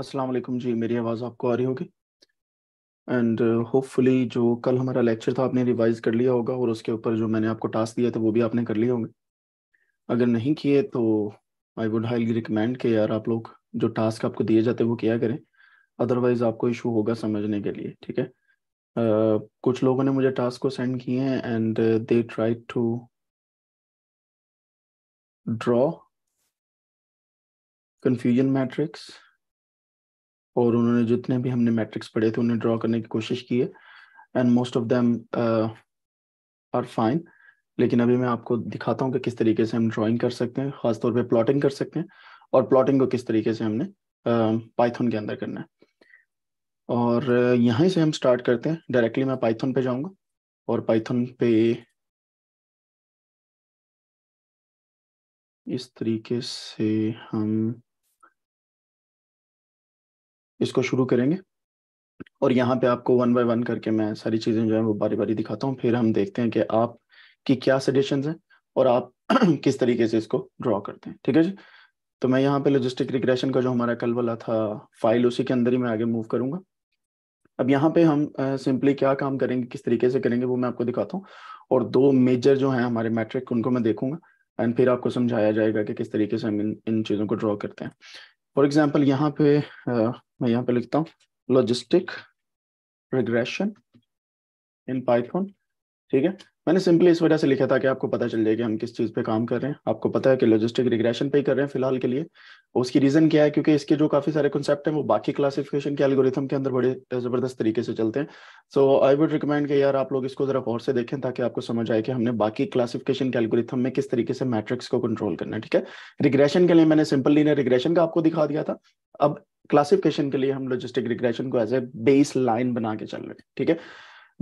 अस्सलाम वालेकुम जी मेरी आवाज़ आपको आ रही होगी एंड होपफुली uh, जो कल हमारा लेक्चर था आपने रिवाइज कर लिया होगा और उसके ऊपर जो मैंने आपको टास्क दिया था वो भी आपने कर लिए होंगे अगर नहीं किए तो आई वुड हाईली रिकमेंड कि यार आप लोग जो टास्क आपको दिए जाते हैं वो किया करें अदरवाइज आपको इशू होगा समझने के लिए ठीक है uh, कुछ लोगों ने मुझे टास्क को सेंड किए हैं and they try to draw confusion matrix और उन्होंने जितने भी हमने मैट्रिक्स पढ़े थे उन्हें ड्रॉ करने की कोशिश की है and most of them are fine लेकिन अभी मैं आपको दिखाता हूँ कि किस तरीके से हम ड्राइंग कर सकते हैं खासतौर पे प्लॉटिंग कर सकते हैं और प्लॉटिंग को किस तरीके से हमने पाइथन uh, के अंदर करना है और uh, यहाँ से हम स्टार्ट करते हैं डायरेक्टली मैं पाइथन पे जाऊँगा और पाइथन पे इस तरीके से हम इसको शुरू करेंगे और यहाँ पे आपको वन बाय वन करके मैं सारी चीज़ें जो है वो बारी बारी दिखाता हूँ फिर हम देखते हैं कि आप की क्या सजेशन हैं और आप किस तरीके से इसको ड्रॉ करते हैं ठीक है जी तो मैं यहाँ पे लॉजिस्टिक रिग्रेशन का जो हमारा कल वाला था फाइल उसी के अंदर ही मैं आगे मूव करूंगा अब यहाँ पे हम सिंपली क्या काम करेंगे किस तरीके से करेंगे वो मैं आपको दिखाता हूँ और दो मेजर जो है हमारे मैट्रिक उनको मैं देखूंगा एंड फिर आपको समझाया जाएगा कि किस तरीके से हम इन इन चीज़ों को ड्रॉ करते हैं फॉर एग्जाम्पल यहाँ पे uh, मैं यहाँ पे लिखता हूँ लॉजिस्टिक रिग्रेशन इन पाइथन ठीक है मैंने सिंपली इस वजह से लिखा था कि आपको पता चल जाएगा कि हम किस चीज़ पे काम कर रहे हैं आपको पता है कि लॉजिस्टिक रिग्रेशन पे ही कर रहे हैं फिलहाल के लिए उसकी रीज़न क्या है क्योंकि इसके जो काफ़ी सारे कॉन्सेप्ट हैं वो बाकी क्लासिफिकेशन के एल्गोरिथम के अंदर बड़े ज़बरदस्त तरीके से चलते हैं सो आई वुड रिकमेंड कि यार आप लोग इसको ज़रा और से देखें ताकि आपको समझ आए कि हमने बाकी क्लासिफिकेशन के एल्गोरिथम में किस तरीके से मैट्रिक्स को कंट्रोल करना है ठीक है रिग्रेशन के लिए मैंने सिंपल ने रिग्रेशन का आपको दिखा दिया था अब क्लासिफिकेशन के लिए हम लॉजिस्टिक रिग्रेशन को एज ए बेस लाइन बना के चल रहे हैं ठीक है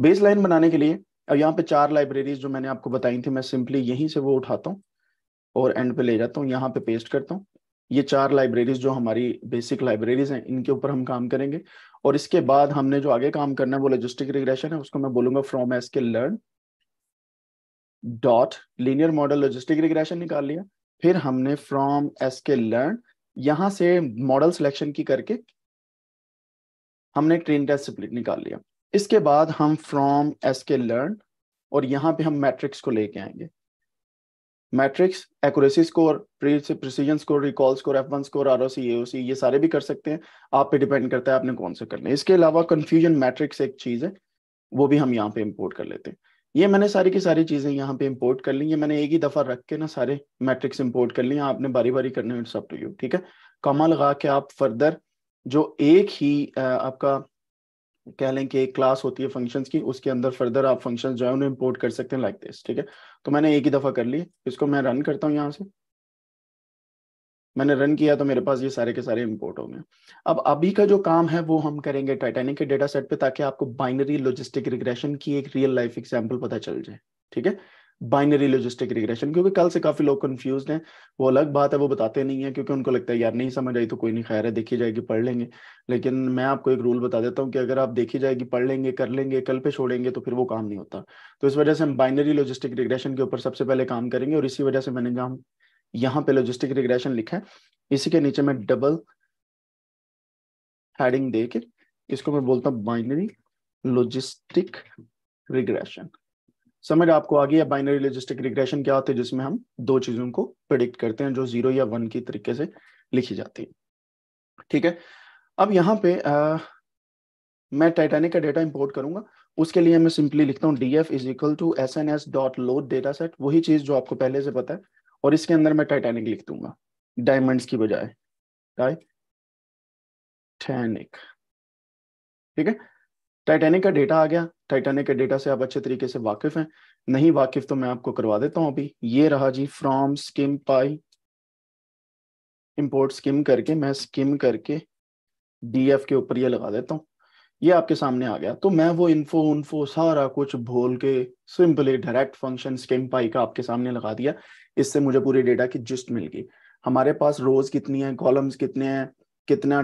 बेस लाइन बनाने के लिए अब यहाँ पे चार लाइब्रेरीज जो मैंने आपको बताई थी मैं सिंपली यहीं से वो उठाता हूँ और एंड पे ले जाता हूँ यहाँ पे पेस्ट करता हूँ ये चार लाइब्रेरीज जो हमारी बेसिक लाइब्रेरीज हैं इनके ऊपर हम काम करेंगे और इसके बाद हमने जो आगे काम करना है वो लॉजिस्टिक रिग्रेशन है उसको मैं बोलूंगा from S K learn dot linear model logistic regression निकाल लिया फिर हमने फ्रॉम एस के लर्न यहाँ से मॉडल सिलेक्शन की करके हमने ट्रेन टेस्ट स्प्लिट निकाल लिया इसके बाद हम फ्रॉम एस के लर्न और यहाँ पे हम मैट्रिक्स को लेके आएंगे matrix accuracy score precision score recall score F one score R O C A C ये सारे भी कर सकते हैं आप पे डिपेंड करता है आपने कौन से करने इसके अलावा कन्फ्यूजन मैट्रिक्स एक चीज़ है वो भी हम यहाँ पे इम्पोर्ट कर लेते हैं ये मैंने सारी की सारी चीज़ें यहाँ पे इम्पोर्ट कर ली ये मैंने एक ही दफ़ा रख के ना सारे मैट्रिक्स इम्पोर्ट कर लिए आपने बारी बारी करने सब टू यू ठीक है कमा लगा के आप फर्दर जो एक ही आपका कह लें कि एक क्लास होती है फंक्शंस की उसके अंदर फर्दर आप फंक्शन जो है उन्हें इम्पोर्ट कर सकते हैं लाइक दिस ठीक है तो मैंने एक ही दफ़ा कर ली इसको मैं रन करता हूँ यहाँ से मैंने रन किया तो मेरे पास ये सारे के सारे इम्पोर्ट होंगे अब अभी का जो काम है वो हम करेंगे टाइटेनिक के डेटा सेट पे ताकि आपको बाइनरी लॉजिस्टिक रिग्रेशन की एक रियल लाइफ एग्जाम्पल पता चल जाए ठीक है बाइनरी लॉजिस्टिक रिग्रेशन क्योंकि कल से काफी लोग कंफ्यूज हैं वो अलग बात है वो बताते नहीं है क्योंकि उनको लगता है यार नहीं समझ आई तो कोई नहीं खैर है देखी जाएगी पढ़ लेंगे लेकिन मैं आपको एक रूल बता देता हूँ कि अगर आप देखी जाएगी पढ़ लेंगे कर लेंगे कल पे छोड़ेंगे तो फिर वो काम नहीं होता तो इस वजह से हम बाइनरी लॉजिस्टिक रिग्रेशन के ऊपर सबसे पहले काम करेंगे और इसी वजह से मैंने जहाँ यहाँ पे लॉजिस्टिक रिग्रेशन लिखा है इसी के नीचे मैं डबल हेडिंग दे के इसको मैं बोलता हूँ बाइनरी लॉजिस्टिक रिग्रेशन समझ आपको आ गई है बाइनरी लॉजिस्टिक रिग्रेशन क्या होते हैं जिसमें हम दो चीजों को प्रिडिक्ट करते हैं जो जीरो या वन की तरीके से लिखी जाती है ठीक है अब यहाँ पे आ, मैं टाइटेनिक का डेटा इंपोर्ट करूंगा उसके लिए मैं सिंपली लिखता हूँ D F is equal to S N S dot load dataset वही चीज जो आपको पहले से पता है और इसके अंदर मैं टाइटेनिक लिख दूंगा डायमंड्स की बजाय टाइटेनिक ठीक है टाइटेनिक का डेटा आ गया टाइटेनिक के डेटा से आप अच्छे तरीके से वाकिफ हैं नहीं वाकिफ तो मैं आपको करवा देता हूं अभी ये रहा जी from skim py import skim करके मैं स्किम करके डीएफ के ऊपर ये लगा देता हूं ये आपके सामने आ गया तो मैं वो इन्फो उन्फो सारा कुछ भूल के simply direct function skim py का आपके सामने लगा दिया इससे मुझे पूरे डेटा की जिस्ट मिल गई हमारे पास रोज कितनी है कॉलम्स कितने हैं कितना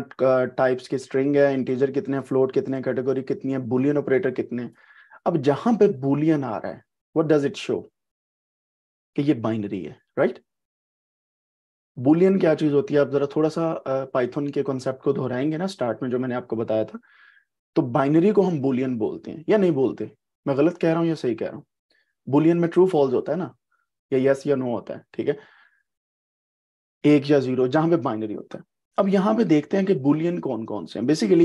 टाइप्स के स्ट्रिंग है इंटीजर कितने फ्लोट कितने कैटेगरी कितनी है बुलियन ऑपरेटर कितने अब जहां पे बुलियन आ रहा है व्हाट डज इट शो कि ये बाइनरी है राइट right? बुलियन क्या चीज होती है आप जरा थोड़ा सा पाइथन के कॉन्सेप्ट को दोहराएंगे ना स्टार्ट में जो मैंने आपको बताया था तो बाइनरी को हम बुलियन बोलते हैं या नहीं बोलते मैं गलत कह रहा हूँ या सही कह रहा हूँ बुलियन में ट्रू फॉल्स होता है ना या यस या नो होता है ठीक है एक या जीरो जहां पे बाइनरी होता है अब यहाँ पे देखते हैं कि बुलियन कौन कौन से हैं बेसिकली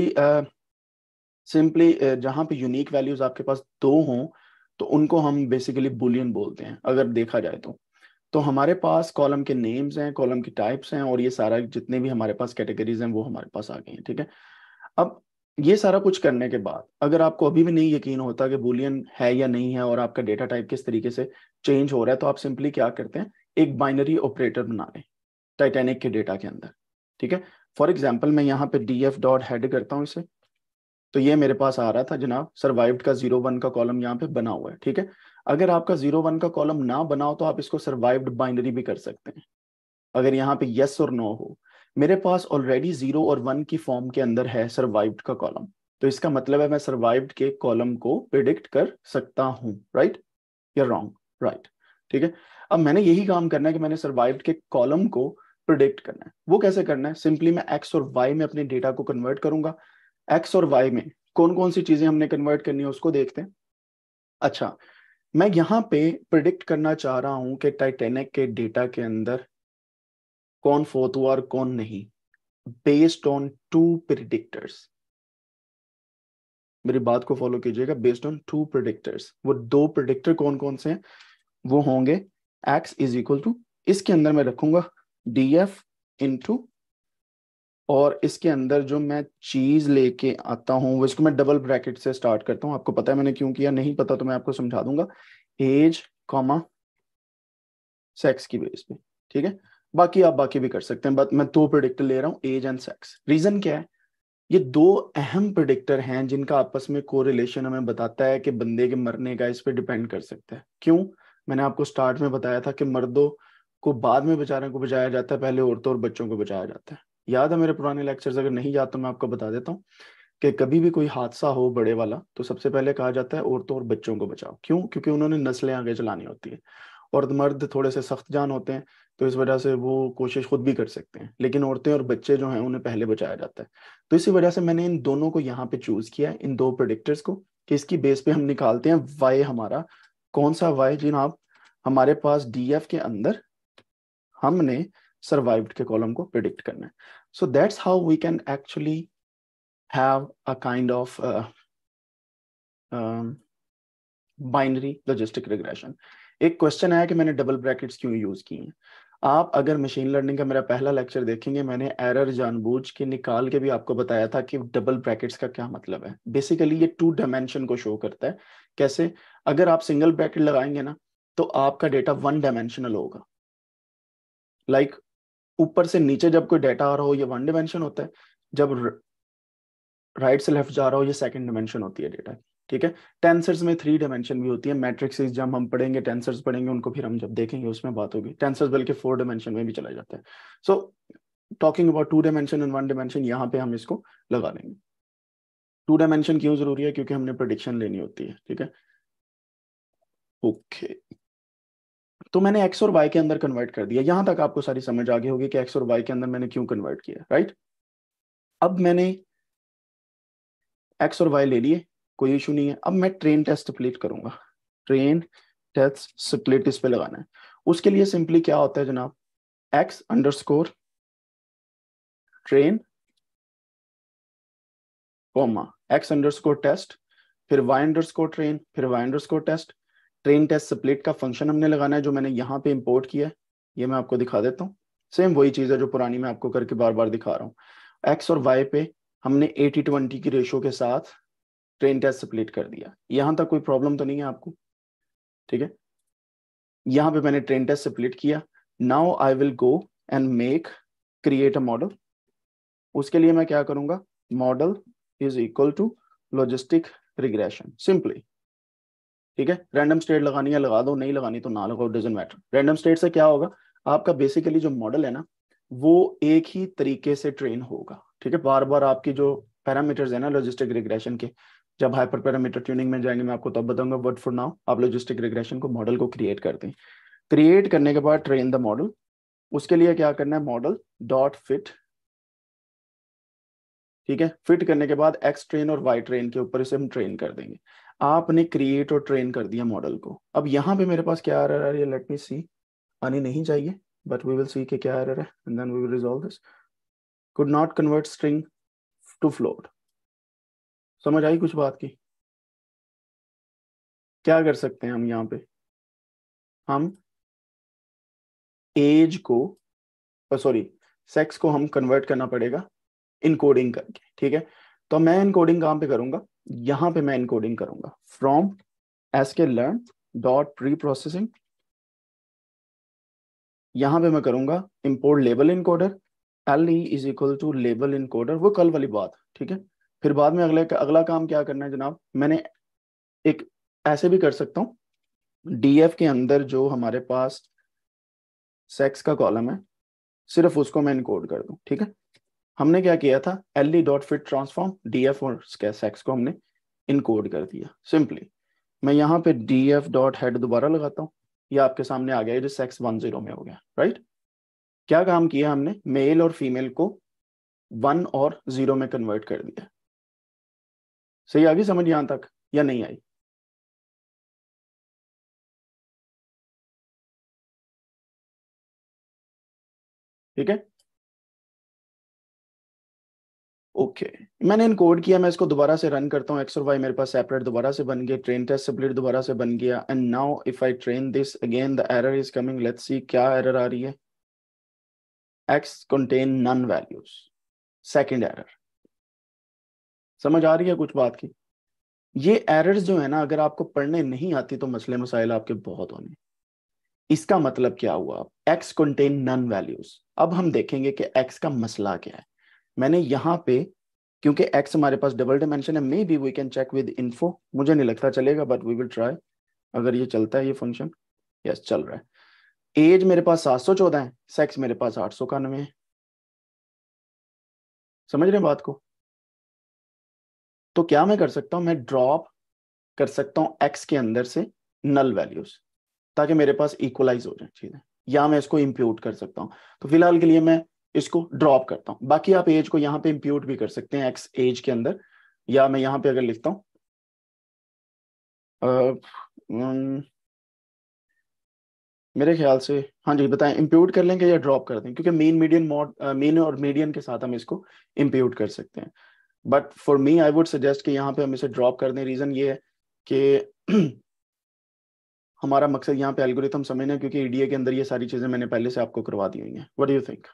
सिंपली uh, uh, जहाँ पे यूनिक वैल्यूज आपके पास दो हों तो उनको हम बेसिकली बुलियन बोलते हैं अगर देखा जाए तो तो हमारे पास कॉलम के नेम्स हैं कॉलम के टाइप्स हैं और ये सारा जितने भी हमारे पास कैटेगरीज हैं वो हमारे पास आ गए हैं ठीक है अब ये सारा कुछ करने के बाद अगर आपको अभी भी नहीं यकीन होता कि बुलियन है या नहीं है और आपका डेटा टाइप किस तरीके से चेंज हो रहा है तो आप सिंपली क्या करते हैं एक बाइनरी ऑपरेटर बना लें टाइटेनिक के डेटा के अंदर ठीक है फॉर एग्जाम्पल मैं यहाँ पे डी एफ डॉट हेड करता हूँ इसे तो ये मेरे पास आ रहा था जनाब सर्वाइव का जीरो वन का कॉलम यहाँ पे बना हुआ है ठीक है अगर आपका जीरो वन का कॉलम ना बनाओ तो आप इसको सर्वाइव बाइनरी भी कर सकते हैं अगर यहाँ पे यस और नो हो मेरे पास ऑलरेडी जीरो और वन की फॉर्म के अंदर है सर्वाइव्ड का कॉलम तो इसका मतलब है मैं सर्वाइव्ड के कॉलम को प्रिडिक्ट कर सकता हूँ राइट या रॉन्ग राइट ठीक है अब मैंने यही काम करना है कि मैंने सर्वाइव्ड के कॉलम को प्रिडिक्ट करना है वो कैसे करना है सिंपली मैं एक्स और वाई में अपने डेटा को कन्वर्ट करूंगा एक्स और वाई में कौन कौन सी चीजें हमने कन्वर्ट करनी है उसको देखते हैं अच्छा मैं यहाँ पे प्रिडिक्ट करना चाह रहा हूं कि टाइटेनिक के डेटा के अंदर कौन फोर्थ हुआ और कौन नहीं बेस्ड ऑन टू प्रिडिक्टर्स मेरी बात को फॉलो कीजिएगा बेस्ड ऑन टू प्रिडिक्टर्स वो दो प्रिडिक्टर कौन कौन से हैं वो होंगे एक्स इज इक्वल टू इसके अंदर मैं रखूंगा डी एफ टू और इसके अंदर जो मैं चीज लेके आता हूँ इसको मैं डबल ब्रैकेट से स्टार्ट करता हूँ आपको पता है मैंने क्यों किया नहीं पता तो मैं आपको समझा दूंगा एज कॉमा सेक्स की बेस पे ठीक है बाकी आप बाकी भी कर सकते हैं बट मैं दो प्रोडिक्टर ले रहा हूँ एज एंड सेक्स रीजन क्या है ये दो अहम प्रोडिक्टर हैं जिनका आपस में रिलेशन हमें बताता है कि बंदे के मरने का इस पर डिपेंड कर सकता है क्यों मैंने आपको स्टार्ट में बताया था कि मर्दों को बाद में बेचारे को बचाया जाता है पहले औरतों और बच्चों को बचाया जाता है याद है मेरे पुराने लेक्चर्स अगर नहीं याद तो मैं आपको बता देता हूँ कि कभी भी कोई हादसा हो बड़े वाला तो सबसे पहले कहा जाता है औरतों और बच्चों को बचाओ क्यों क्योंकि उन्होंने नस्लें आगे चलानी होती है और मर्द थोड़े से सख्त जान होते हैं तो इस वजह से वो कोशिश खुद भी कर सकते हैं लेकिन औरतें और बच्चे जो हैं उन्हें पहले बचाया जाता है तो इसी वजह से मैंने इन दोनों को यहाँ पे चूज किया है इन दो प्रोडिक्टर्स को कि इसकी बेस पे हम निकालते हैं वाई हमारा कौन सा वाई जिन आप हमारे पास डी के अंदर हमने सर्वाइव्ड के कॉलम को प्रिडिक्ट करना है so that's how we can actually have a kind of binary logistic regression एक क्वेश्चन आया कि मैंने डबल ब्रैकेट्स क्यों यूज की हैं आप अगर मशीन लर्निंग का मेरा पहला लेक्चर देखेंगे मैंने एरर जानबूझ के निकाल के भी आपको बताया था कि डबल ब्रैकेट्स का क्या मतलब है बेसिकली ये टू डायमेंशन को शो करता है कैसे अगर आप सिंगल ब्रैकेट लगाएंगे ना तो आपका डेटा वन डायमेंशनल होगा लाइक like, ऊपर से नीचे जब कोई डेटा आ रहा हो ये वन डिमेंशन होता है जब राइट से लेफ्ट जा रहा हो ये सेकंड डिमेंशन होती है डेटा ठीक है टेंसर्स में थ्री डिमेंशन भी होती है मैट्रिक्स जब हम पढ़ेंगे टेंसर्स पढ़ेंगे उनको फिर हम जब देखेंगे उसमें बात होगी टेंसर्स बल्कि फोर डिमेंशन में भी चला जाता है so talking about two dimension and one dimension यहाँ पे हम इसको लगा देंगे टू डायमेंशन क्यों जरूरी है क्योंकि हमने प्रडिक्शन लेनी होती है ठीक है ओके okay. तो मैंने एक्स और वाई के अंदर कन्वर्ट कर दिया यहां तक आपको सारी समझ आ गई होगी कि एक्स और वाई के अंदर मैंने क्यों कन्वर्ट किया राइट अब मैंने एक्स और वाई ले लिए कोई इशू नहीं है अब मैं ट्रेन टेस्ट स्प्लिट करूंगा ट्रेन टेस्ट स्प्लिट इस पे लगाना है उसके लिए सिंपली क्या होता है जनाब X underscore train comma X underscore test फिर वाई अंडर स्कोर ट्रेन फिर Y underscore test train test split का फंक्शन हमने लगाना है जो मैंने यहाँ पे इम्पोर्ट किया है ये मैं आपको दिखा देता हूँ सेम वही चीज़ है जो पुरानी मैं आपको करके बार बार दिखा रहा हूँ एक्स और वाई पे हमने एटी ट्वेंटी की रेशो के साथ ट्रेन टेस्ट स्प्लिट कर दिया यहाँ तक कोई प्रॉब्लम तो नहीं है आपको ठीक है यहाँ पे मैंने ट्रेन टेस्ट स्प्लिट किया now I will go and make create a model उसके लिए मैं क्या करूंगा model is equal to logistic regression simply ठीक है रैंडम स्टेट लगानी है लगा दो नहीं लगानी तो ना लगाओ डजेंट मैटर रैंडम स्टेट से क्या होगा आपका बेसिकली जो मॉडल है ना वो एक ही तरीके से ट्रेन होगा ठीक है बार बार आपकी जो पैरामीटर्स है ना लॉजिस्टिक रिग्रेशन के जब हाइपर पैरामीटर ट्यूनिंग में जाएंगे मैं आपको तब बताऊंगा बट फॉर नाउ आप लॉजिस्टिक रिग्रेशन को मॉडल को क्रिएट करते हैं क्रिएट करने के बाद ट्रेन द मॉडल उसके लिए क्या करना है मॉडल डॉट फिट ठीक है फिट करने के बाद एक्स ट्रेन और वाई ट्रेन के ऊपर इसे हम ट्रेन कर देंगे आपने क्रिएट और ट्रेन कर दिया मॉडल को अब यहाँ पे मेरे पास क्या आ रहा है लेट मी सी आनी नहीं चाहिए बट वी विल सी के क्या रहा है and then we will resolve this could not convert string to float समझ आई कुछ बात की क्या कर सकते हैं हम यहाँ पे हम एज को सॉरी सेक्स को हम कन्वर्ट करना पड़ेगा इनकोडिंग करके ठीक है तो मैं इनकोडिंग कहां पे करूंगा यहां पे मैं इनकोडिंग करूंगा from S K learn dot preprocessing यहां पे मैं करूंगा import label encoder L E is equal to label encoder वो कल वाली बात ठीक है फिर बाद में अगले अगला काम क्या करना है जनाब मैंने एक ऐसे भी कर सकता हूँ डीएफ के अंदर जो हमारे पास सेक्स का कॉलम है सिर्फ उसको मैं इनकोड कर दूं ठीक है हमने क्या किया था L E dot fit transform D F और सेक्स को हमने इनकोड कर दिया सिंपली मैं यहाँ पे डी एफ डॉट हेड दोबारा लगाता हूँ ये आपके सामने आ गया जो सेक्स वन जीरो में हो गया राइट क्या काम किया हमने मेल और फीमेल को वन और जीरो में कन्वर्ट कर दिया सही आ गई समझ यहां तक या नहीं आई ठीक है ओके okay. मैंने इनकोड किया मैं इसको दोबारा से रन करता हूँ एक्स और वाई मेरे पास सेपरेट दोबारा से बन गया ट्रेन टेस्ट सेपरेट दोबारा से बन गया and now if I train this again the error is coming let's see क्या एरर आ रही है X contain nan values second error समझ आ रही है कुछ बात की ये एरर्स जो है ना अगर आपको पढ़ने नहीं आती तो मसले मसाइल आपके बहुत होने इसका मतलब क्या हुआ एक्स कंटेन नन वैल्यूज अब हम देखेंगे कि एक्स का मसला क्या है मैंने यहाँ पे क्योंकि एक्स हमारे पास डबल डायमेंशन है maybe we can check with info मुझे नहीं लगता चलेगा बट वी विल ट्राई अगर ये चलता है ये फंक्शन यस yes, चल रहा है एज मेरे पास सात सौ चौदह है सेक्स मेरे पास आठ सौ इक्यानवे है समझ रहे हैं बात को तो क्या मैं कर सकता हूं मैं ड्रॉप कर सकता हूं एक्स के अंदर से नल वैल्यूज ताकि मेरे पास इक्वलाइज हो जाए चीजें या मैं इसको इम्प्यूट कर सकता हूं तो फिलहाल के लिए मैं इसको ड्रॉप करता हूँ बाकी आप एज को यहाँ पे इंप्यूट भी कर सकते हैं एक्स एज के अंदर या मैं यहाँ पे अगर लिखता हूँ मेरे ख्याल से हाँ जी बताएं इम्प्यूट कर लेंगे या ड्रॉप कर दें क्योंकि मेन मीडियन मॉड मेन और मीडियन के साथ हम इसको इम्प्यूट कर सकते हैं but for me I would suggest कि यहाँ पे हम इसे ड्रॉप कर दें रीज़न ये है कि हमारा मकसद यहाँ पे एल्गोरिथम समझना क्योंकि ईडीए e के अंदर ये सारी चीज़ें मैंने पहले से आपको करवा दी हुई हैं व्हाट डू यू थिंक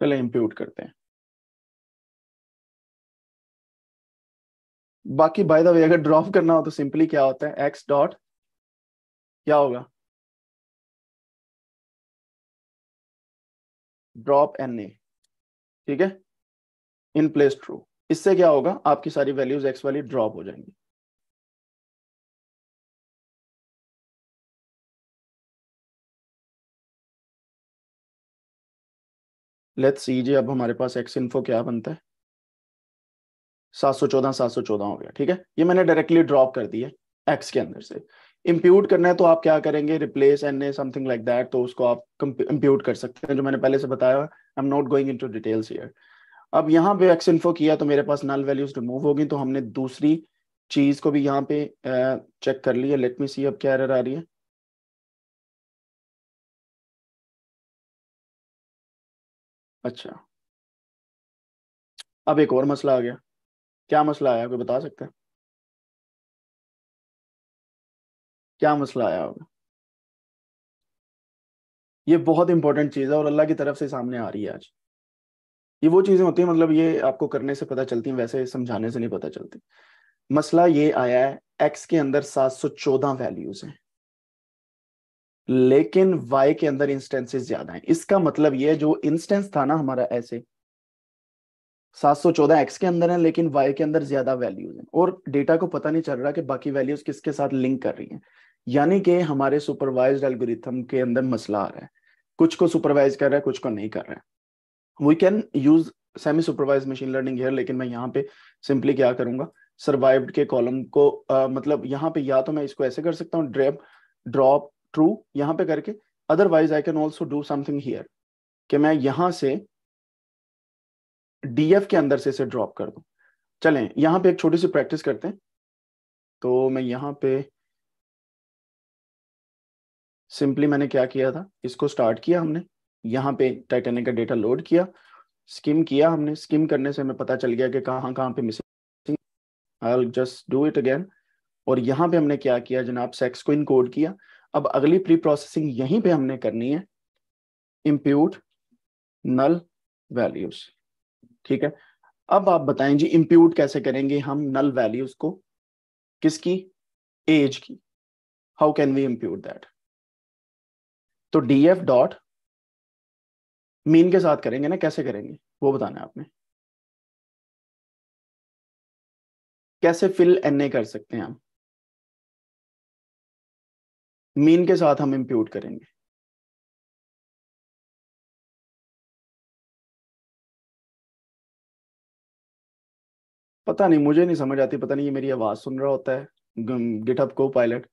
पहले इंप्यूट करते हैं बाकी बाय द वे अगर ड्रॉप करना हो तो सिंपली क्या होता है एक्स डॉट क्या होगा ड्रॉप एन ए ठीक है इन प्लेस ट्रू इससे क्या होगा आपकी सारी वैल्यूज एक्स वाली ड्रॉप हो जाएंगी लेट्स सी जी अब हमारे पास एक्स इन्फो क्या बनता है सात सौ चौदह सात सौ चौदह हो गया ठीक है ये मैंने डायरेक्टली ड्रॉप कर दिया है एक्स के अंदर से इम्प्यूट करना है तो आप क्या करेंगे replace N A something like that तो उसको आप इम्प्यूट कर सकते हैं जो मैंने पहले से बताया I am not going into details here अब यहाँ पे एक्स इन्फो किया तो मेरे पास नल वैल्यूज रिमूव होगी तो हमने दूसरी चीज को भी यहाँ पे चेक कर लिया लेट मी सी अब क्या एरर आ रही है अच्छा अब एक और मसला आ गया क्या मसला आया कोई बता सकते हैं क्या मसला आया होगा ये बहुत इंपॉर्टेंट चीज़ है और अल्लाह की तरफ से सामने आ रही है आज ये वो चीज़ें होती हैं मतलब ये आपको करने से पता चलती हैं वैसे समझाने से नहीं पता चलती मसला ये आया है एक्स के अंदर 714 वैल्यूज हैं लेकिन वाई के अंदर इंस्टेंसेस ज्यादा हैं इसका मतलब ये जो इंस्टेंस था ना हमारा ऐसे 714 एक्स के अंदर है लेकिन वाई के अंदर ज्यादा वैल्यूज हैं और डेटा को पता नहीं चल रहा कि बाकी वैल्यूज किसके साथ लिंक कर रही हैं यानी कि हमारे सुपरवाइज एल्गोरिथम के अंदर मसला आ रहा है कुछ को सुपरवाइज कर रहा है कुछ को नहीं कर रहा है we can use semi supervise machine learning here लेकिन मैं यहाँ पे सिंपली क्या करूंगा सर्वाइव्ड के कॉलम को आ, मतलब यहाँ पे या तो मैं इसको ऐसे कर सकता हूँ ड्रेप ड्रॉप ट्रू यहाँ पे करके otherwise I can also do something here कि मैं यहां से डीएफ के अंदर से इसे ड्रॉप कर दू चलें यहाँ पे एक छोटी सी प्रैक्टिस करते हैं तो मैं यहां पे सिंपली मैंने क्या किया था इसको स्टार्ट किया हमने यहाँ पे टाइटेनिक का डेटा लोड किया स्किम किया हमने स्किम करने से हमें पता चल गया कि कहाँ कहाँ पे missing I just do it again और यहाँ पे हमने क्या किया जनाब सेक्स को इनकोड किया अब अगली प्री प्रोसेसिंग यहीं पे हमने करनी है इम्प्यूट नल वैल्यूज ठीक है अब आप बताएं जी इम्प्यूट कैसे करेंगे हम नल वैल्यूज को किसकी एज की how can we impute that तो डी एफ डॉट मीन के साथ करेंगे ना कैसे करेंगे वो बताना है आपने कैसे फिल एन ए कर सकते हैं हम मीन के साथ हम इम्प्यूट करेंगे पता नहीं मुझे नहीं समझ आती पता नहीं ये मेरी आवाज़ सुन रहा होता है गिटअप को पायलट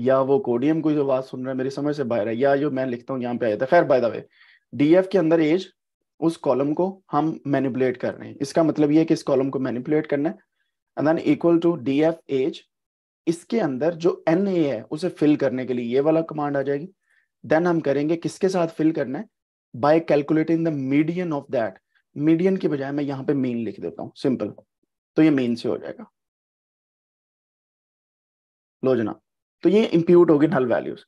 या वो कोडियम कोई आवाज़ सुन रहा है मेरी समझ से बाहर है या जो मैं लिखता हूँ यहाँ पे आया था खैर बाय द वे डीएफ के अंदर एज उस कॉलम को हम मैनिपुलेट कर रहे हैं इसका मतलब ये है कि इस कॉलम को मैनिपुलेट करना है and then equal to D F age इसके अंदर जो एन ए है उसे फिल करने के लिए ये वाला कमांड आ जाएगी देन हम करेंगे किसके साथ फिल करना है by calculating the median of that median की बजाय मैं यहाँ पे मेन लिख देता हूँ सिंपल तो ये मेन से हो जाएगा लो जना तो ये इंप्यूट होगी नल वैल्यूज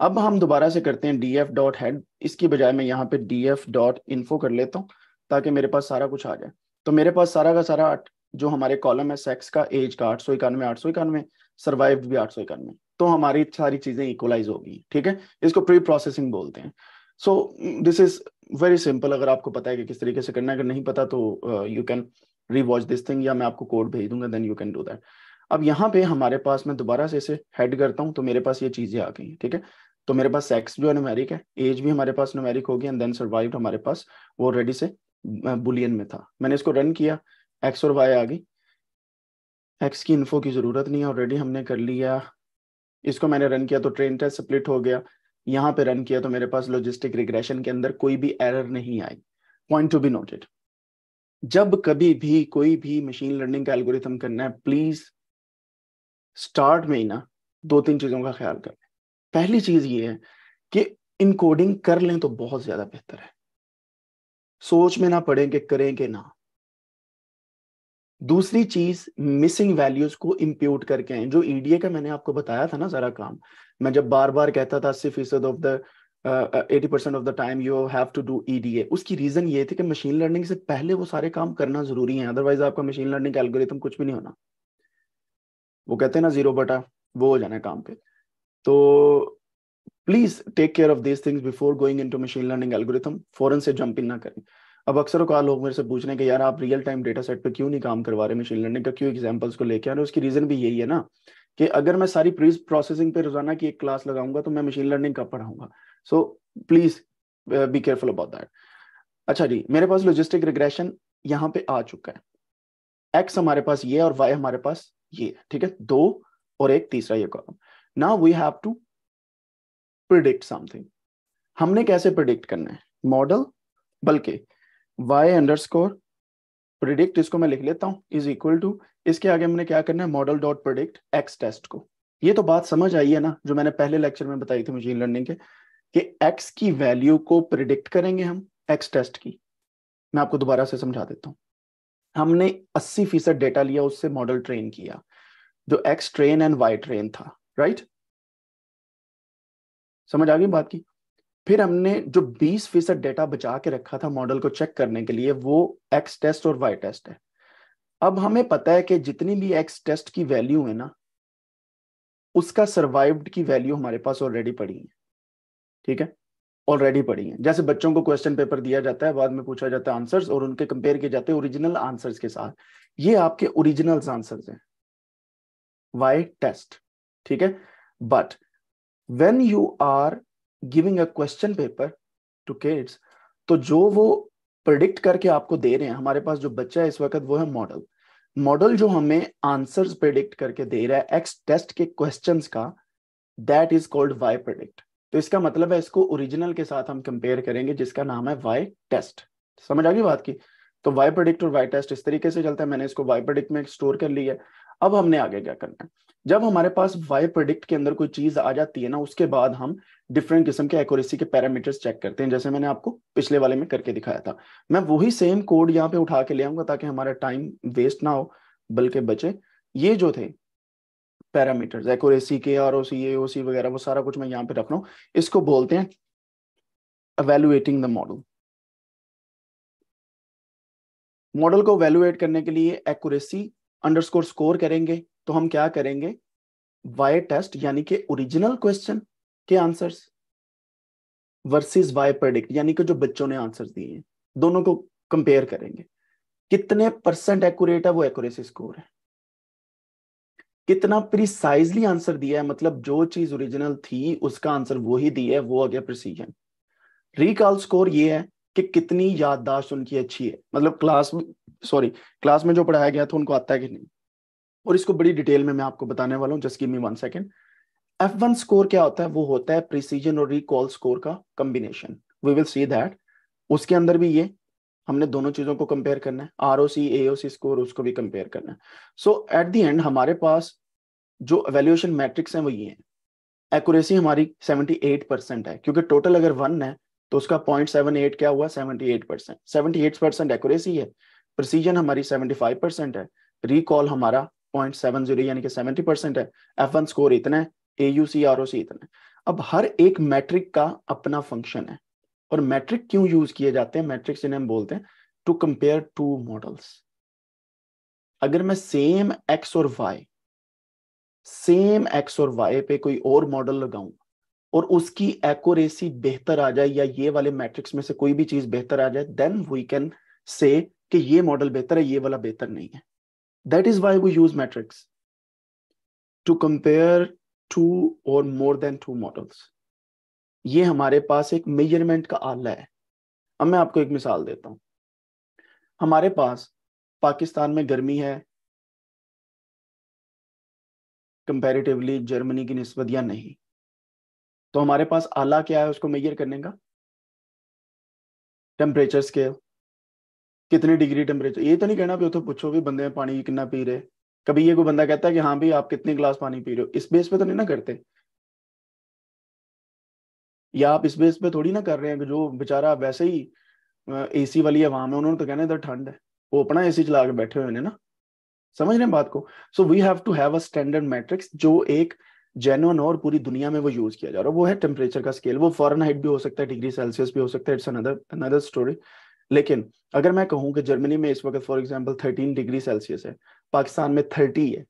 अब हम दोबारा से करते हैं डी एफ डॉट हेड इसकी बजाय मैं यहाँ पे डी एफ डॉट इन्फो कर लेता हूँ ताकि मेरे पास सारा कुछ आ जाए तो मेरे पास सारा का सारा जो हमारे कॉलम है सेक्स का एज का आठ सौ इक्यानवे आठ सौ इक्यानवे सर्वाइव भी आठ सौ इक्यानवे तो हमारी सारी चीजें इक्वलाइज होगी ठीक है इसको प्री प्रोसेसिंग बोलते हैं so this is very simple अगर आपको पता है कि किस तरीके से करना है अगर नहीं पता तो you can rewatch this thing या मैं आपको कोड भेज दूंगा then you can do that अब यहाँ पे हमारे पास मैं दोबारा से इसे हेड करता हूँ तो मेरे पास ये चीजें आ गई ठीक है तो मेरे पास सेक्स जो है नुमेरिक है एज भी हमारे पास नुमेरिक होगी एंड देन सर्वाइव हमारे पास वो रेडी से बुलियन uh, में था मैंने इसको रन किया एक्स और वाई आ गई एक्स की इन्फो की ज़रूरत नहीं है ऑलरेडी हमने कर लिया इसको मैंने रन किया तो ट्रेन टेस्ट स्प्लिट हो गया यहाँ पे रन किया तो मेरे पास लॉजिस्टिक रिग्रेशन के अंदर कोई भी एरर नहीं आई पॉइंट टू बी नोटेड जब कभी भी कोई भी मशीन लर्निंग का एल्गोरिथम करना है प्लीज स्टार्ट में ही ना दो तीन चीजों का ख्याल कर पहली चीज ये है कि इनकोडिंग कर लें तो बहुत ज्यादा बेहतर है सोच में ना पड़े कि करें कि ना दूसरी चीज मिसिंग वैल्यूज को इम्प्यूट करके हैं जो ईडीए e का मैंने आपको बताया था ना सारा काम मैं जब बार बार कहता था अस्सी फीसद of the eighty percent of the time you have to do EDA उसकी रीजन ये थी कि मशीन लर्निंग से पहले वो सारे काम करना जरूरी है अदरवाइज आपका मशीन लर्निंग का एल्गोरिथम कुछ भी नहीं होना वो कहते हैं ना जीरो बटा वो हो जाना काम पे तो please take care of this things before going into machine learning algorithm फॉरन से जंप इन ना करें अब अक्सर उकार लोग मेरे से पूछ रहे हैं कि यार आप रियल टाइम डेटा सेट पर क्यों नहीं काम करवा रहे मशीन लर्निंग का क्यों एग्जाम्पल्स को लेकर आ रहे उसकी रीजन भी यही है ना कि अगर मैं सारी प्री प्रोसेसिंग पे रोजाना की एक क्लास लगाऊंगा तो मैं मशीन लर्निंग का पढ़ाऊंगा so please be careful about that अच्छा जी मेरे पास लॉजिस्टिक रिग्रेशन यहाँ पे आ चुका है एक्स हमारे पास ये और वाई हमारे पास ये ठीक है दो और एक तीसरा ये कॉलम ना we have to predict something हमने कैसे प्रिडिक्ट करना है मॉडल बल्कि वाई अंडर स्कोर प्रिडिक्ट इसको मैं लिख लेता हूँ इज इक्वल टू इसके आगे मैंने क्या करना है model dot predict X test को ये तो बात समझ आई है ना जो मैंने पहले लेक्चर में बताई थी मशीन लर्निंग के कि एक्स की वैल्यू को प्रिडिक्ट करेंगे हम एक्स टेस्ट की मैं आपको दोबारा से समझा देता हूँ हमने 80 फीसद डेटा लिया उससे मॉडल ट्रेन किया जो X train and Y train था राइट समझ आ गई बात की फिर हमने जो 20 फीसद डेटा बचा के रखा था मॉडल को चेक करने के लिए वो एक्स टेस्ट और वाई टेस्ट है अब हमें पता है कि जितनी भी एक्स टेस्ट की वैल्यू है ना उसका सर्वाइव्ड की वैल्यू हमारे पास ऑलरेडी पड़ी है ठीक है ऑलरेडी पड़ी है जैसे बच्चों को क्वेश्चन पेपर दिया जाता है बाद में पूछा जाता है आंसर्स और उनके कंपेयर किए जाते हैं ओरिजिनल आंसर्स के साथ ये आपके ओरिजिनल आंसर्स हैं वाई टेस्ट ठीक है but when you are giving a question paper to kids तो जो वो प्रडिक्ट करके आपको दे रहे हैं हमारे पास जो बच्चा है इस वक्त वो है मॉडल मॉडल जो हमें आंसर्स प्रिडिक्ट करके दे रहा है एक्स टेस्ट के क्वेश्चंस का that is called Y predict तो इसका मतलब है इसको ओरिजिनल के साथ हम कंपेयर करेंगे जिसका नाम है वाई टेस्ट समझ आ गई बात की तो वाई प्रोडिक्ट और वाई टेस्ट इस तरीके से चलता है मैंने इसको वाई प्रोडिक्ट में स्टोर कर लिया है अब हमने आगे क्या करना है जब हमारे पास वाई प्रोडिक्ट के अंदर कोई चीज आ जाती है ना उसके बाद हम डिफरेंट किस्म के एक्यूरेसी के पैरामीटर्स चेक करते हैं जैसे मैंने आपको पिछले वाले में करके दिखाया था मैं वही सेम कोड यहाँ पे उठा के ले आऊंगा ताकि हमारा टाइम वेस्ट ना हो बल्कि बचे ये जो थे पैरामीटर्स एक्यूरेसी के R O C A O C वगैरह वो सारा कुछ मैं यहाँ पे रख रहा हूँ इसको बोलते हैं अवेलुएटिंग द मॉडल मॉडल को वैल्यूएट करने के लिए एक्यूरेसी अंडरस्कोर स्कोर करेंगे तो हम क्या करेंगे वाई टेस्ट यानी कि ओरिजिनल क्वेश्चन के आंसर्स वर्सेस वाई प्रेडिक्ट यानी कि जो बच्चों ने आंसर्स दिए हैं दोनों को कंपेयर करेंगे कितने परसेंट एक्यूरेट है वो एक्यूरेसी स्कोर है कितना प्रिसाइजली आंसर दिया है मतलब जो चीज ओरिजिनल थी उसका आंसर वो ही दिया है वो आ गया प्रिसीजन रिकॉल स्कोर ये है कि कितनी याददाश्त उनकी अच्छी है मतलब क्लास में सॉरी क्लास में जो पढ़ाया गया था उनको आता है कि नहीं और इसको बड़ी डिटेल में मैं आपको बताने वाला हूँ just give me one second F one score क्या होता है वो होता है प्रिसीजन और रिकॉल स्कोर का combination we will see that उसके अंदर भी ये हमने दोनों चीजों को कंपेयर करना है are O C A O C score उसको भी कंपेयर करना है सो एट दी एंड हमारे पास जो एवेल्यूएशन मैट्रिक्स हैं वो ये हैं एक्यूरेसी हमारी सेवेंटी एट परसेंट है क्योंकि टोटल अगर वन है तो उसका पॉइंट सेवन एट क्या हुआ seventy eight percent seventy eight percent accuracy है प्रिसीजन हमारी सेवेंटी फाइव परसेंट है रिकॉल हमारा पॉइंट सेवन जीरो यानी कि सेवेंटी परसेंट है एफ वन स्कोर इतना है ए यू सी आर ओ सी इतना है अब हर एक मैट्रिक का अपना फंक्शन है और मैट्रिक क्यों यूज किए जाते हैं मैट्रिक जिन्हें हम बोलते हैं टू कंपेयर टू मॉडल्स अगर मैं सेम एक्स और वाई सेम एक्स और वाई पे कोई और मॉडल लगाऊंगा और उसकी एक्यूरेसी बेहतर आ जाए या ये वाले मैट्रिक्स में से कोई भी चीज बेहतर आ जाए देन वी कैन से कि ये मॉडल बेहतर है ये वाला बेहतर नहीं है that is why we use metrics to compare two और मोर देन टू मॉडल्स ये हमारे पास एक मेजरमेंट का आला है अब मैं आपको एक मिसाल देता हूं हमारे पास पाकिस्तान में गर्मी है कंपेरेटिवली जर्मनी की नस्बत या नहीं तो हमारे पास आला क्या है उसको मेजर करने का टेम्परेचर स्केल कितने डिग्री टेम्परेचर ये तो नहीं कहना भी तो पूछो भी बंदे पानी कितना पी रहे कभी ये कोई बंदा कहता है कि हाँ भाई आप कितने गिलास पानी पी रहे हो इस बेस पे तो नहीं ना करते या आप इस बेस पे थोड़ी ना कर रहे हैं कि जो बेचारा वैसे ही एसी वाली है वहां में उन्होंने तो कहना इधर ठंड है वो अपना एसी चला के बैठे हुए हैं ना समझ रहे हैं बात को so we have to have a standard metrics जो एक जेनुअन और पूरी दुनिया में वो यूज किया जा रहा है वो है टेम्परेचर का स्केल वो फॉरन हाइट भी हो सकता है डिग्री सेल्सियस भी हो सकता है इट्स अनदर अनदर स्टोरी लेकिन अगर मैं कहूँ कि जर्मनी में इस वक्त for example thirteen degree Celsius है पाकिस्तान में थर्टी है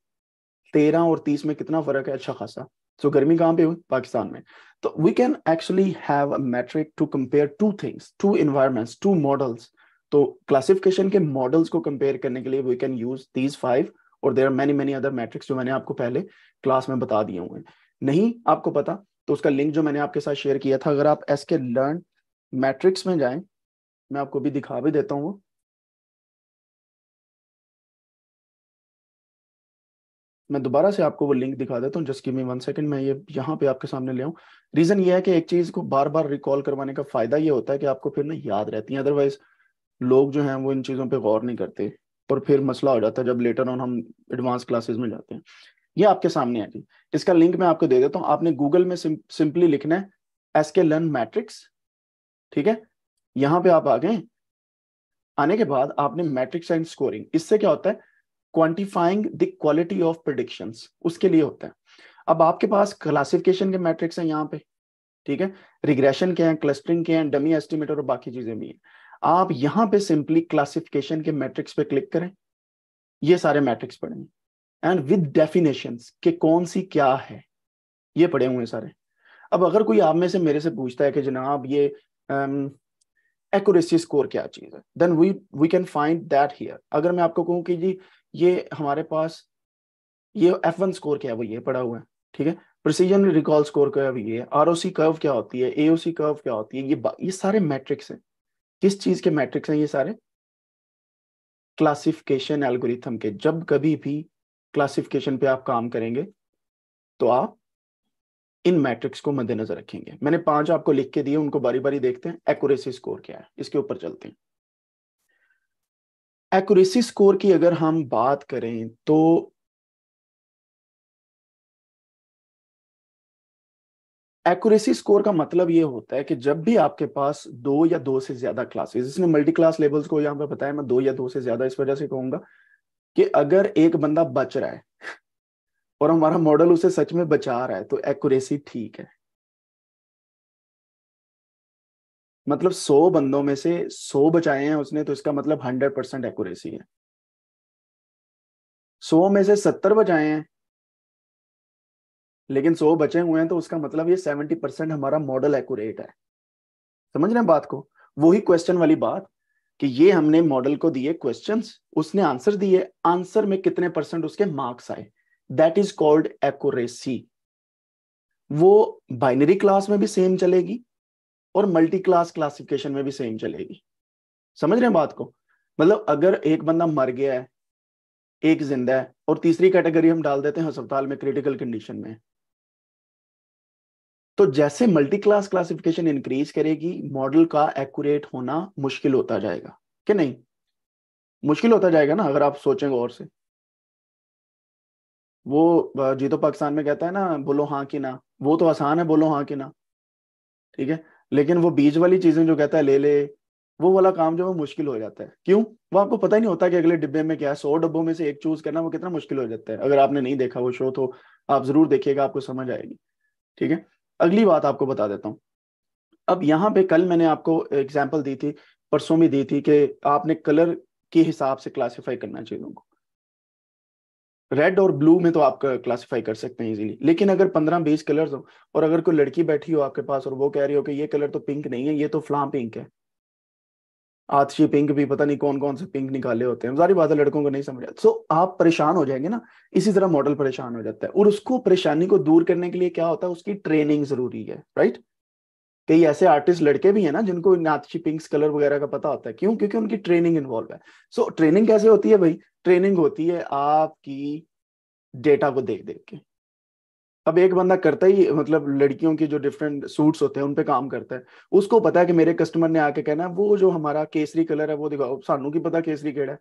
तेरह और तीस में कितना फर्क है अच्छा खासा सो so, गर्मी कहाँ पे हुई पाकिस्तान में तो we can actually have a metric to compare two things two environments two models तो क्लासिफिकेशन के मॉडल्स को कंपेयर करने के लिए we can use these five और there are many many other metrics जो मैंने आपको पहले क्लास में बता दिए होंगे नहीं आपको पता तो उसका लिंक जो मैंने आपके साथ शेयर किया था अगर आप एस के लर्न मैट्रिक्स में जाएं मैं आपको भी दिखा भी देता हूँ मैं दोबारा से आपको वो लिंक दिखा देता हूँ जस्ट गिव मैं वन सेकंड मैं ये यहाँ पे आपके सामने ले आऊँ रीजन ये है कि एक चीज को बार बार रिकॉल करवाने का फायदा ये होता है कि आपको फिर ना याद रहती है अदरवाइज लोग जो हैं वो इन चीजों पे गौर नहीं करते और फिर मसला हो जाता है जब लेटर ऑन हम एडवांस क्लासेस में जाते हैं ये आपके सामने है इसका लिंक मैं आपको दे देता हूं आपने गूगल में सिंपली लिखना है एस के लर्न मैट्रिक्स ठीक है यहां पे आप आ गए आने के बाद आपने मैट्रिक्स एंड स्कोरिंग इससे क्या होता है quantifying the quality of prediction उसके लिए होता है अब आपके पास क्लासिफिकेशन के मैट्रिक्स हैं यहाँ पे ठीक है रिग्रेशन के हैं क्लस्टरिंग के हैं डमी एस्टिमेट और बाकी चीजें भी हैं आप यहां पे सिंपली क्लासिफिकेशन के मैट्रिक्स पे क्लिक करें ये सारे मैट्रिक्स पढ़ेंगे एंड विद डेफिनेशन के कौन सी क्या है ये पढ़े हुए सारे अब अगर कोई आप में से मेरे से पूछता है कि जनाब ये एक्यूरेसी um, स्कोर क्या चीज़ है then we we can find that here अगर मैं आपको कहूँ कि जी ये हमारे पास ये एफ वन स्कोर क्या है वो ये पड़ा हुआ है ठीक है प्रिसीजन रिकॉल स्कोर क्या है ये आर ओ सी कर्व क्या होती है ए ओ सी कर्व क्या होती है ये ये सारे मैट्रिक्स हैं किस चीज़ के मैट्रिक्स हैं ये सारे क्लासिफिकेशन एल्गोरिथम के जब कभी भी क्लासिफिकेशन पे आप काम करेंगे तो आप इन मैट्रिक्स को मद्देनजर रखेंगे मैंने पांच आपको लिख के दिए उनको बारी बारी देखते हैं एक्यूरेसी स्कोर क्या है इसके ऊपर चलते हैं एक्यूरेसी स्कोर की अगर हम बात करें तो एक्यूरेसी स्कोर का मतलब ये होता है कि जब भी आपके पास दो या दो से ज्यादा क्लासेस इसने मल्टी क्लास लेवल्स को यहां पे बताया मैं दो या दो से ज्यादा इस वजह से कहूंगा कि अगर एक बंदा बच रहा है और हमारा मॉडल उसे सच में बचा रहा है तो एक्यूरेसी ठीक है मतलब सौ बंदों में से सौ बचाए हैं उसने तो इसका मतलब हंड्रेड परसेंट एक्यूरेसी है सौ में से सत्तर बचाए हैं लेकिन सौ बचे हुए हैं तो उसका मतलब ये सेवेंटी परसेंट हमारा मॉडल एक्यूरेट है समझ रहे हैं बात को वही क्वेश्चन वाली बात कि ये हमने मॉडल को दिए क्वेश्चंस उसने आंसर दिए आंसर में कितने परसेंट उसके मार्क्स आए दैट इज कॉल्ड एक्यूरेसी वो बाइनरी क्लास में भी सेम चलेगी और मल्टी क्लास क्लासिफिकेशन में भी सेम चलेगी समझ रहे हैं बात को मतलब अगर एक बंदा मर गया है एक जिंदा है और तीसरी कैटेगरी हम डाल देते हैं अस्पताल में क्रिटिकल कंडीशन में तो जैसे मल्टी क्लास क्लासिफिकेशन इंक्रीज करेगी मॉडल का एक्यूरेट होना मुश्किल होता जाएगा कि नहीं मुश्किल होता जाएगा ना अगर आप सोचेंगे और से वो जीतो पाकिस्तान में कहता है ना बोलो हाँ कि ना वो तो आसान है बोलो हाँ कि ना ठीक है लेकिन वो बीज वाली चीजें जो कहता है ले ले वो वाला काम जो है मुश्किल हो जाता है क्यों वो आपको पता ही नहीं होता कि अगले डिब्बे में क्या है सौ डब्बों में से एक चूज करना वो कितना मुश्किल हो जाता है अगर आपने नहीं देखा वो शो तो आप जरूर देखिएगा आपको समझ आएगी ठीक है अगली बात आपको बता देता हूँ अब यहाँ पे कल मैंने आपको एग्जाम्पल दी थी परसों भी दी थी कि आपने कलर के हिसाब से क्लासीफाई करना चाहिए को रेड और ब्लू में तो आप क्लासीफाई कर सकते हैं इजीली लेकिन अगर पंद्रह बीस कलर्स हो और अगर कोई लड़की बैठी हो आपके पास और वो कह रही हो कि ये कलर तो पिंक नहीं है ये तो फ्लां पिंक है आतशी पिंक भी पता नहीं कौन कौन से पिंक निकाले होते हैं सारी बात है लड़कों को नहीं समझ आता सो आप परेशान हो जाएंगे ना इसी तरह मॉडल परेशान हो जाता है और उसको परेशानी को दूर करने के लिए क्या होता है उसकी ट्रेनिंग जरूरी है राइट कई ऐसे आर्टिस्ट लड़के भी हैं ना जिनको नाथशी पिंक्स कलर वगैरह का पता होता है क्यों क्योंकि उनकी ट्रेनिंग इन्वॉल्व है सो so, ट्रेनिंग कैसे होती है भाई ट्रेनिंग होती है आपकी डेटा को देख देख के अब एक बंदा करता ही मतलब लड़कियों की जो डिफरेंट सूट्स होते हैं उन पे काम करता है उसको पता है कि मेरे कस्टमर ने आके कहना है वो जो हमारा केसरी कलर है वो दिखाओ सानू की पता केसरी केड़ा है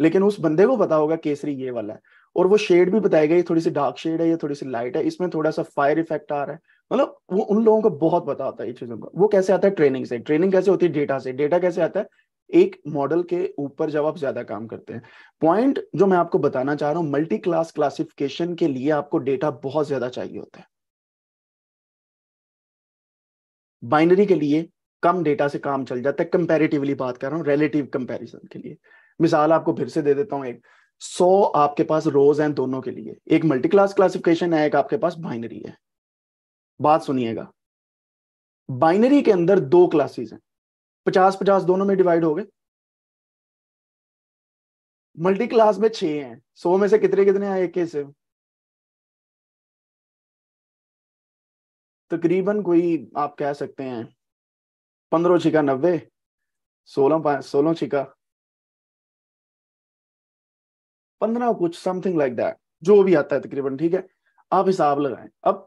लेकिन उस बंदे को पता होगा केसरी ये वाला है और वो शेड भी बताएगा ये थोड़ी सी डार्क शेड है ये थोड़ी सी लाइट है इसमें थोड़ा सा फायर इफेक्ट आ रहा है मतलब वो उन लोगों को बहुत पता होता है ये चीजों का वो कैसे आता है ट्रेनिंग से ट्रेनिंग कैसे होती है डेटा से डेटा कैसे आता है एक मॉडल के ऊपर जब आप ज्यादा काम करते हैं पॉइंट जो मैं आपको बताना चाह रहा हूं मल्टी क्लास क्लासिफिकेशन के लिए आपको डेटा बहुत ज्यादा चाहिए होता है बाइनरी के लिए कम डेटा से काम चल जाता है कंपेरेटिवली बात कर रहा हूं रिलेटिव कंपैरिजन के लिए मिसाल आपको फिर से दे देता हूं एक सौ आपके पास रोज हैं दोनों के लिए एक मल्टी क्लास क्लासिफिकेशन है एक आपके पास बाइनरी है बात सुनिएगा बाइनरी के अंदर दो क्लासेस हैं पचास पचास दोनों में डिवाइड हो गए मल्टी क्लास में छह हैं सौ में से कितने कितने आए एक से तकरीबन कोई आप कह सकते हैं पंद्रह छिका नब्बे सोलह सोलह छिका पंद्रह कुछ समथिंग लाइक दैट जो भी आता है तकरीबन ठीक है आप हिसाब लगाएं अब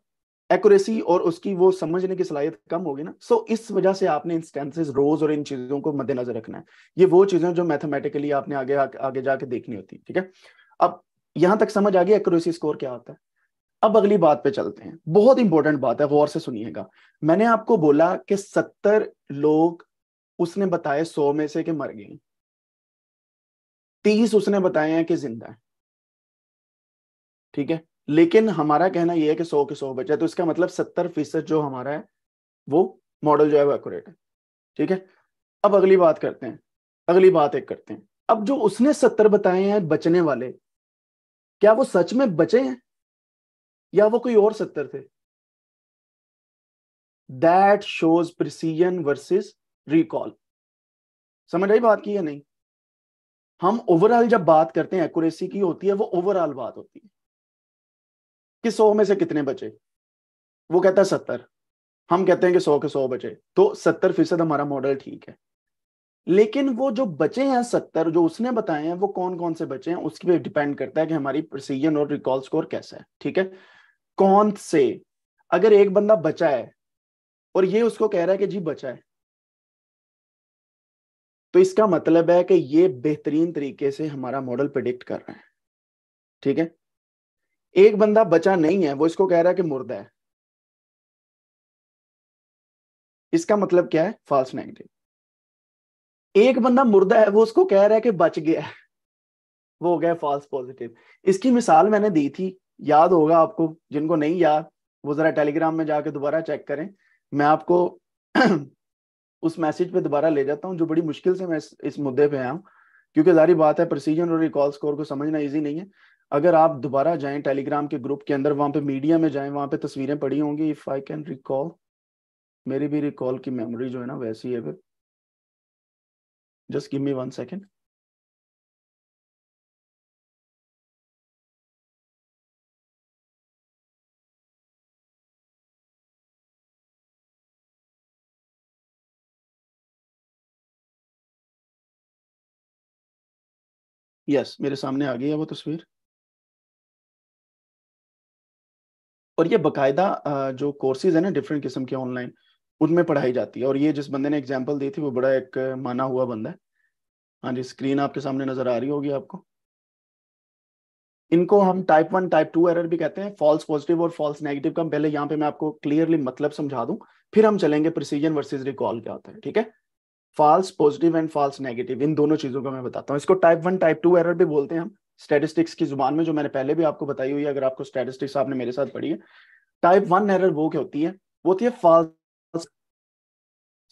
एक्यूरेसी और उसकी वो समझने की सलाहियत कम होगी ना सो so, इस वजह से आपने इंस्टेंसेस रोज और इन चीजों को मद्देनजर रखना है ये वो चीजें जो मैथमेटिकली आपने आगे आ, आगे जाके देखनी होती है ठीक है अब यहां तक समझ आ गई एक्यूरेसी स्कोर क्या होता है अब अगली बात पे चलते हैं बहुत इंपॉर्टेंट बात है गौर से सुनिएगा मैंने आपको बोला कि सत्तर लोग उसने बताए सौ में से कि मर गए तीस उसने बताए हैं कि जिंदा है ठीक है लेकिन हमारा कहना यह है कि सौ के सौ बचा तो इसका मतलब सत्तर फीसद जो हमारा है वो मॉडल जो है वो एक्यूरेट है ठीक है अब अगली बात करते हैं अगली बात एक करते हैं अब जो उसने सत्तर बताए हैं बचने वाले क्या वो सच में बचे हैं या वो कोई और सत्तर थे that shows precision versus recall समझ आई बात की या नहीं हम ओवरऑल जब बात करते हैं एक्यूरेसी की होती है वो ओवरऑल बात होती है कि सौ में से कितने बचे वो कहता है सत्तर हम कहते हैं कि सौ के सौ बचे तो सत्तर फीसद हमारा मॉडल ठीक है लेकिन वो जो बचे हैं सत्तर जो उसने बताए हैं वो कौन कौन से बचे हैं उसकी पे डिपेंड करता है कि हमारी प्रोसीजन और रिकॉल स्कोर कैसा है ठीक है कौन से अगर एक बंदा बचा है और ये उसको कह रहा है कि जी बचा है तो इसका मतलब है कि ये बेहतरीन तरीके से हमारा मॉडल प्रिडिक्ट कर रहे हैं ठीक है एक बंदा बचा नहीं है वो इसको कह रहा है कि मुर्दा है इसका मतलब क्या है फॉल्स नेगेटिव एक बंदा मुर्दा है वो उसको कह रहा है कि बच गया है वो हो गया फॉल्स पॉजिटिव इसकी मिसाल मैंने दी थी याद होगा आपको जिनको नहीं याद वो जरा टेलीग्राम में जाके दोबारा चेक करें मैं आपको उस मैसेज पे दोबारा ले जाता हूँ जो बड़ी मुश्किल से मैं इस, मुद्दे पे आया हूँ क्योंकि जारी बात है प्रोसीजर और रिकॉल स्कोर को समझना इजी नहीं है अगर आप दोबारा जाएं टेलीग्राम के ग्रुप के अंदर वहां पे मीडिया में जाएं वहां पे तस्वीरें पड़ी होंगी इफ आई कैन रिकॉल मेरी भी रिकॉल की मेमोरी जो है ना वैसी है फिर just give me one second yes yes, मेरे सामने आ गई है वो तस्वीर और ये बकायदा जो कोर्सेज है ना डिफरेंट किस्म के ऑनलाइन उनमें पढ़ाई जाती है और ये जिस बंदे ने एग्जाम्पल दी थी वो बड़ा एक माना हुआ बंदा है हाँ जी स्क्रीन आपके सामने नजर आ रही होगी आपको इनको हम type one type two error भी कहते हैं फॉल्स पॉजिटिव और फॉल्स नेगेटिव का पहले यहाँ पे मैं आपको क्लियरली मतलब समझा दूं फिर हम चलेंगे प्रिसीजन वर्सेज रिकॉल क्या होता है ठीक है false positive and false negative इन दोनों चीजों का मैं बताता हूँ इसको type one type two error भी बोलते हैं हम स्टेटिस्टिक्स की जुबान में जो मैंने पहले भी आपको बताई हुई है अगर आपको स्टेटिस्टिक्स आपने मेरे साथ पढ़ी है टाइप वन एरर वो क्या होती है वो होती है फॉल्स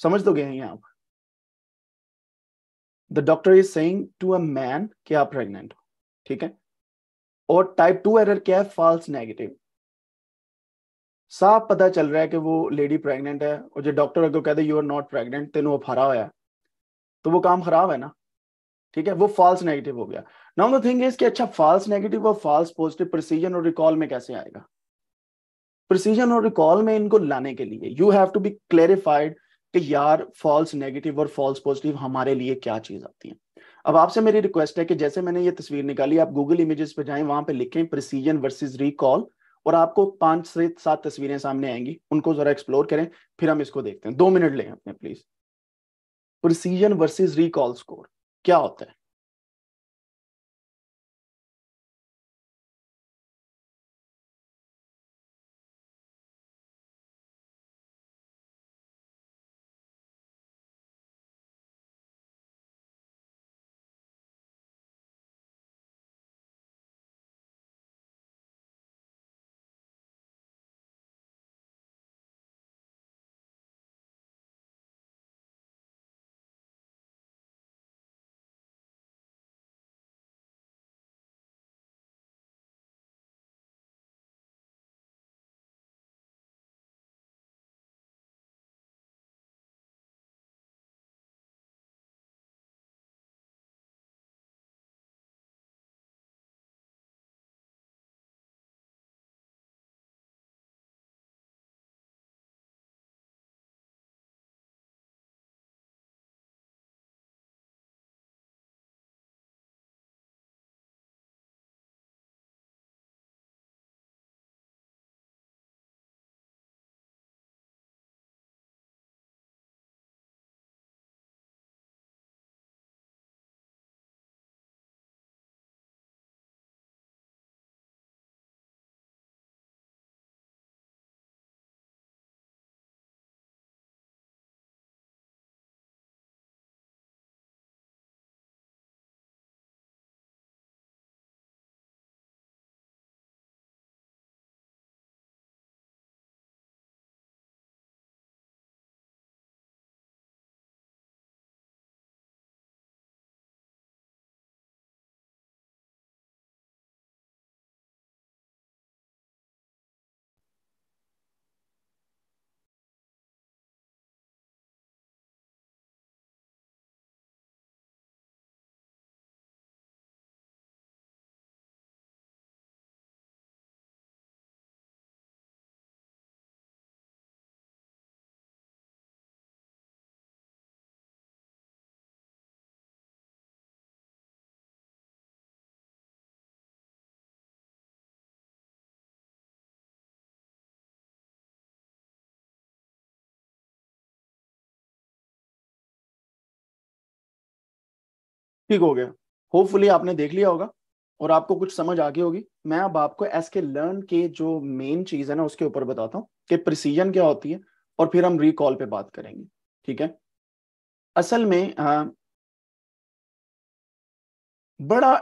समझ तो गए हैं आप the doctor is saying to a man कि आप प्रेग्नेंट हो ठीक है और टाइप टू एरर क्या है फॉल्स नेगेटिव साफ पता चल रहा है कि वो लेडी प्रेग्नेंट है और जो डॉक्टर अगर कहते यू आर नॉट प्रेग्नेंट तेन वो फरा हुआ है तो वो काम खराब है ना ठीक है वो फॉल्स नेगेटिव हो गया नाउ द थिंग इज कि अच्छा फॉल्स नेगेटिव और फॉल्स पॉजिटिव प्रिसीजन और रिकॉल में कैसे आएगा प्रिसीजन और रिकॉल में इनको लाने के लिए you have to be clarified कि यार फॉल्स नेगेटिव और फॉल्स पॉजिटिव हमारे लिए क्या चीज आती है अब आपसे मेरी रिक्वेस्ट है कि जैसे मैंने ये तस्वीर निकाली आप गूगल इमेजेस पे जाएं वहां पे लिखें प्रिसीजन वर्सेस रिकॉल और आपको पांच से सात तस्वीरें सामने आएंगी उनको जरा एक्सप्लोर करें फिर हम इसको देखते हैं दो मिनट लें अपने please precision versus recall score क्या होता है ठीक हो गया होपफुली आपने देख लिया होगा और आपको कुछ समझ आ गई होगी मैं अब आपको एस के लर्न के जो मेन चीज है ना उसके ऊपर बताता हूँ कि प्रिसीजन क्या होती है और फिर हम रिकॉल पे बात करेंगे ठीक है असल में आ, बड़ा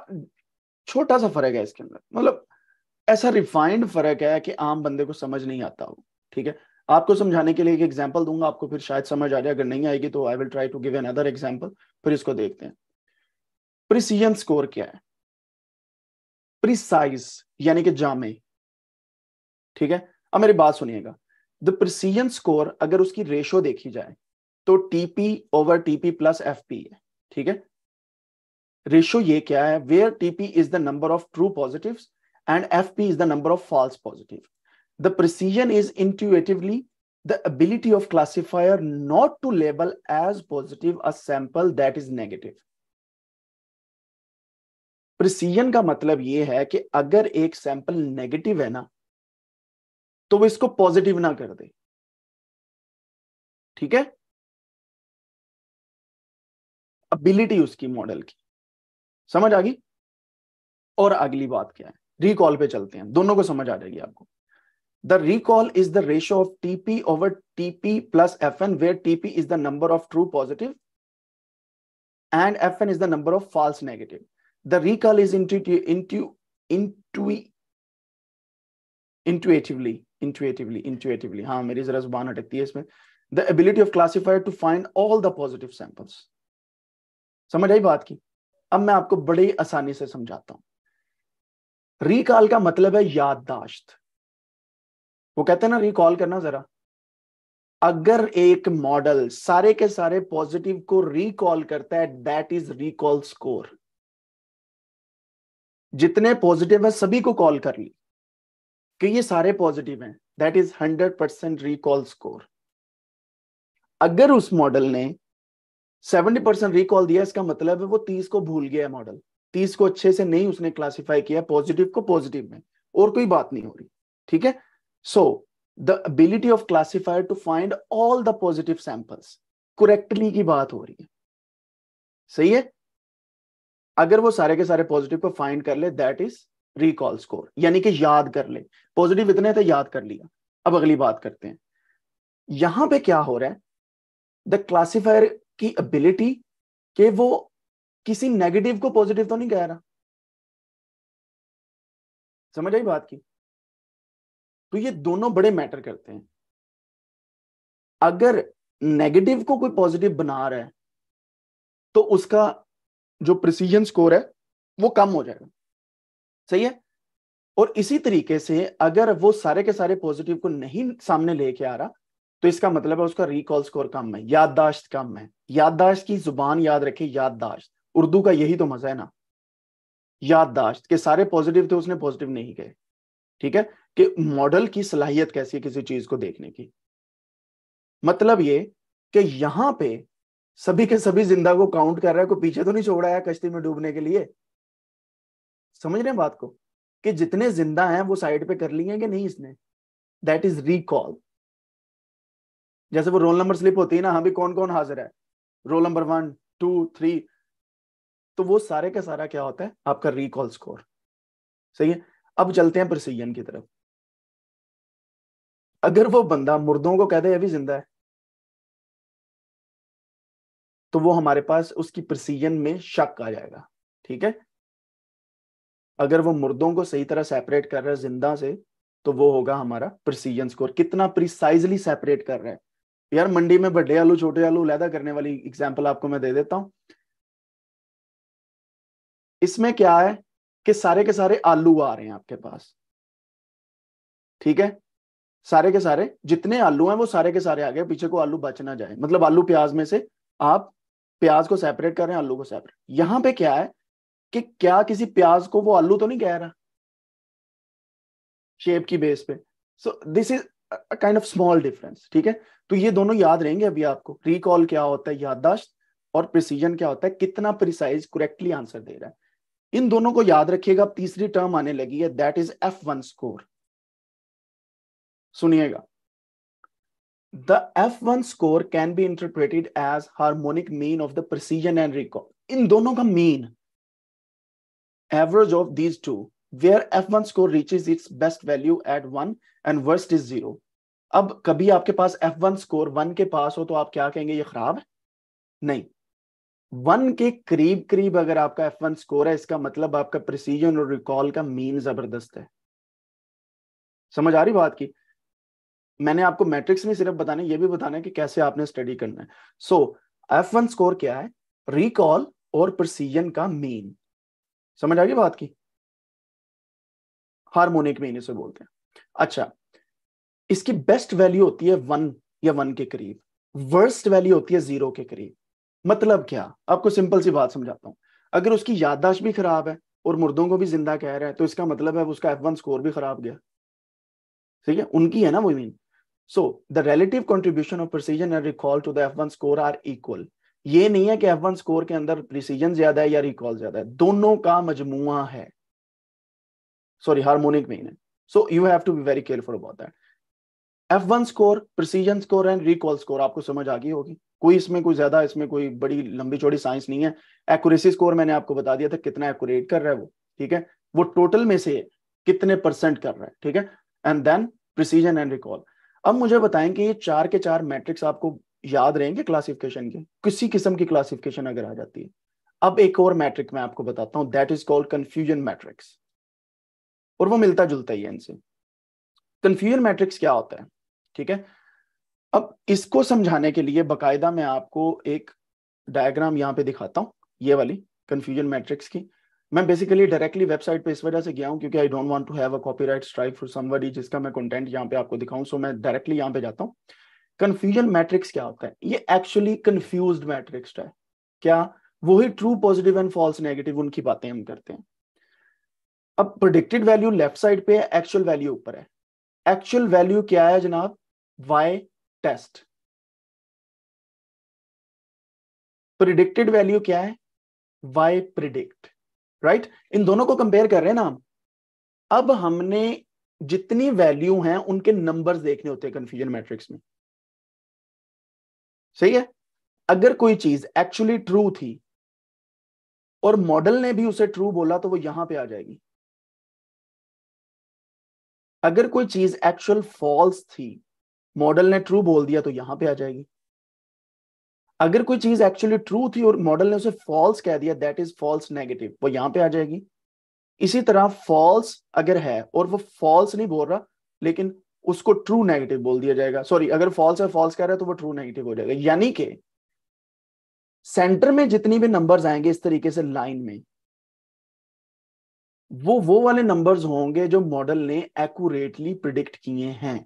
छोटा सा फर्क है इसके अंदर मतलब ऐसा रिफाइंड फर्क है कि आम बंदे को समझ नहीं आता हो ठीक है आपको समझाने के लिए एक एग्जाम्पल दूंगा आपको फिर शायद समझ आ जाए अगर नहीं आएगी तो I will try to give other example फिर इसको देखते हैं प्रिसीजन स्कोर क्या है प्रिसाइज यानी कि जामे ठीक है अब मेरी बात सुनिएगा द प्रिसीजन स्कोर अगर उसकी रेशो देखी जाए तो TP over TP plus F P है ठीक है रेशो ये क्या है where TP is the number of true positive and F P is the number of false positive the precision is intuitively the ability of classifier not to label as positive a sample that is negative precision का मतलब ये है कि अगर एक sample negative है ना तो वो इसको पॉजिटिव ना कर दे ठीक है अबिलिटी उसकी मॉडल की समझ आ गई और अगली बात क्या है रिकॉल पे चलते हैं दोनों को समझ आ जाएगी आपको the recall is the ratio of TP over TP plus F N where TP is the number of true positive and F N is the number of false negative the recall is intuitive, intu, intui, intuitively, intuitively, intuitively. हाँ मेरी जरा जुबान अटकती है इसमें the ability of classifier to find all the positive samples समझ आई बात की अब मैं आपको बड़ी आसानी से समझाता हूं रिकॉल का मतलब है याददाश्त वो कहते हैं ना रिकॉल करना जरा अगर एक मॉडल सारे के सारे पॉजिटिव को रिकॉल करता है दैट इज रिकॉल स्कोर जितने पॉजिटिव है सभी को कॉल कर ली कि ये सारे पॉजिटिव हैं that is hundred percent recall score अगर उस मॉडल ने सेवेंटी परसेंट रिकॉल दिया इसका मतलब है वो तीस को भूल गया है मॉडल तीस को अच्छे से नहीं उसने क्लासिफाई किया पॉजिटिव को पॉजिटिव में और कोई बात नहीं हो रही ठीक है so the ability of classifier to find all the positive samples correctly की बात हो रही है सही है अगर वो सारे के सारे पॉजिटिव को फाइंड कर ले दैट इज रिकॉल स्कोर यानी कि याद कर ले पॉजिटिव इतने थे याद कर लिया अब अगली बात करते हैं यहां पे क्या हो रहा है द क्लासिफायर की एबिलिटी के वो किसी नेगेटिव को पॉजिटिव तो नहीं कह रहा समझ आई बात की तो ये दोनों बड़े मैटर करते हैं अगर नेगेटिव को कोई पॉजिटिव बना रहा है तो उसका जो प्रिसीजन स्कोर है वो कम हो जाएगा सही है और इसी तरीके से अगर वो सारे के सारे पॉजिटिव को नहीं सामने लेके आ रहा तो इसका मतलब है उसका रिकॉल स्कोर कम है याददाश्त कम है याददाश्त की जुबान याद रखे याददाश्त उर्दू का यही तो मजा है ना याददाश्त के सारे पॉजिटिव थे उसने पॉजिटिव नहीं कहे ठीक है कि मॉडल की सलाहियत कैसी है किसी चीज को देखने की मतलब ये कि यहां पे सभी के सभी जिंदा को काउंट कर रहा है कोई पीछे तो नहीं छोड़ रहा है कश्ती में डूबने के लिए समझ रहे हैं बात को कि जितने जिंदा हैं वो साइड पे कर लिए कि नहीं इसने दैट इज रिकॉल जैसे वो रोल नंबर स्लिप होती है ना हाँ भी कौन कौन हाजिर है roll number one two three तो वो सारे का सारा क्या होता है आपका रिकॉल स्कोर सही है अब चलते हैं प्रसिजन की तरफ अगर वो बंदा मुर्दों को कह दे अभी जिंदा है तो वो हमारे पास उसकी प्रसिजन में शक आ जाएगा ठीक है अगर वो मुर्दों को सही तरह सेपरेट कर रहा है जिंदा से तो वो होगा हमारा प्रसिजन स्कोर कितना प्रिसाइजली सेपरेट कर रहा है यार मंडी में बड़े आलू छोटे आलू लैदा करने वाली एग्जाम्पल आपको मैं दे देता हूं इसमें क्या है कि सारे के सारे आलू आ रहे हैं आपके पास ठीक है सारे के सारे जितने आलू हैं वो सारे के सारे आ गए पीछे को आलू बच ना जाए मतलब आलू प्याज में से आप प्याज को सेपरेट कर रहे हैं आलू को सेपरेट यहां पे क्या है कि क्या किसी प्याज को वो आलू तो नहीं कह रहा शेप की बेस पे so this is kind of small difference ठीक है तो ये दोनों याद रहेंगे अभी आपको रिकॉल क्या होता है याददाश्त और प्रिसीजन क्या होता है कितना प्रिसाइज करेक्टली आंसर दे रहा है इन दोनों को याद रखिएगा तीसरी टर्म आने लगी है that is F one score सुनिएगा the F1 score can be interpreted as harmonic mean of the precision and recall. In dono ka mean, average of these two, where F1 score reaches its best value at one and worst is zero. अब कभी आपके पास F1 score one के पास हो तो आप क्या कहेंगे ये खराब है नहीं वन के करीब करीब अगर आपका F1 स्कोर है इसका मतलब आपका प्रिसीजन और रिकॉल का मीन जबरदस्त है समझ आ रही बात की मैंने आपको मैट्रिक्स नहीं सिर्फ बताना है ये भी बताना है कि कैसे आपने स्टडी करना है सो एफ वन स्कोर क्या है रिकॉल और प्रसिजन का मीन समझ आ गई बात की हार्मोनिक मीन इसे बोलते हैं अच्छा इसकी बेस्ट वैल्यू होती है वन या वन के करीब वर्स्ट वैल्यू होती है जीरो के करीब मतलब क्या आपको सिंपल सी बात समझाता हूं अगर उसकी याददाश्त भी खराब है और मुर्दों को भी जिंदा कह रहा है तो इसका मतलब है उसका एफ वन स्कोर भी खराब गया ठीक है उनकी है ना वो mean so the relative contribution of precision and recall to the F one score are equal ये नहीं है कि एफ वन स्कोर के अंदर प्रिसीजन ज्यादा है या रिकॉल ज्यादा है दोनों का मजमुआ है सॉरी हार्मोनिक मीन है so you have to be very careful about that F one score precision score and recall score आपको समझ आ गई होगी कोई इसमें कोई ज्यादा इसमें कोई बड़ी लंबी चौड़ी साइंस नहीं है एक्यूरेसी स्कोर मैंने आपको बता दिया था कितना एक्यूरेट कर रहा है वो ठीक है वो टोटल में से कितने परसेंट कर रहा है ठीक है and then precision and recall अब मुझे बताएं कि ये चार के चार मैट्रिक्स आपको याद रहेंगे क्लासिफिकेशन के किसी किस्म की क्लासिफिकेशन अगर आ जाती है अब एक और मैट्रिक मैं आपको बताता हूँ that is called confusion matrix और वो मिलता जुलता ही है इनसे कंफ्यूजन मैट्रिक्स क्या होता है ठीक है अब इसको समझाने के लिए बकायदा मैं आपको एक डायग्राम यहाँ पे दिखाता हूं ये वाली कंफ्यूजन मैट्रिक्स की मैं बेसिकली डायरेक्टली वेबसाइट पे इस वजह से गया हूँ क्योंकि I don't want to have a copyright strike for somebody जिसका मैं कंटेंट यहाँ पे आपको दिखाऊं सो so मैं डायरेक्टली यहाँ पे जाता हूँ कंफ्यूजन मैट्रिक्स क्या होता है ये एक्चुअली कंफ्यूज मैट्रिक्स है क्या वही true positive and false negative उनकी बातें हम करते हैं अब प्रोडिक्टेड वैल्यू लेफ्ट साइड पे है एक्चुअल वैल्यू ऊपर है एक्चुअल वैल्यू क्या है जनाब वाई टेस्ट प्रिडिक्टेड वैल्यू क्या है वाई प्रिडिक्ट राइट right? इन दोनों को कंपेयर कर रहे हैं ना हम अब हमने जितनी वैल्यू हैं उनके नंबर्स देखने होते हैं कंफ्यूजन मैट्रिक्स में सही है अगर कोई चीज एक्चुअली ट्रू थी और मॉडल ने भी उसे ट्रू बोला तो वो यहां पे आ जाएगी अगर कोई चीज एक्चुअल फॉल्स थी मॉडल ने ट्रू बोल दिया तो यहां पे आ जाएगी अगर कोई चीज एक्चुअली ट्रू थी और मॉडल ने उसे फॉल्स कह दिया दैट इज फॉल्स नेगेटिव वो यहां पे आ जाएगी इसी तरह फॉल्स अगर है और वो फॉल्स नहीं बोल रहा लेकिन उसको ट्रू नेगेटिव बोल दिया जाएगा सॉरी अगर फॉल्स है फॉल्स कह रहा है तो वो ट्रू नेगेटिव हो जाएगा यानी कि सेंटर में जितनी भी नंबर्स आएंगे इस तरीके से लाइन में वो वो वाले नंबर्स होंगे जो मॉडल ने एक्यूरेटली प्रिडिक्ट किए हैं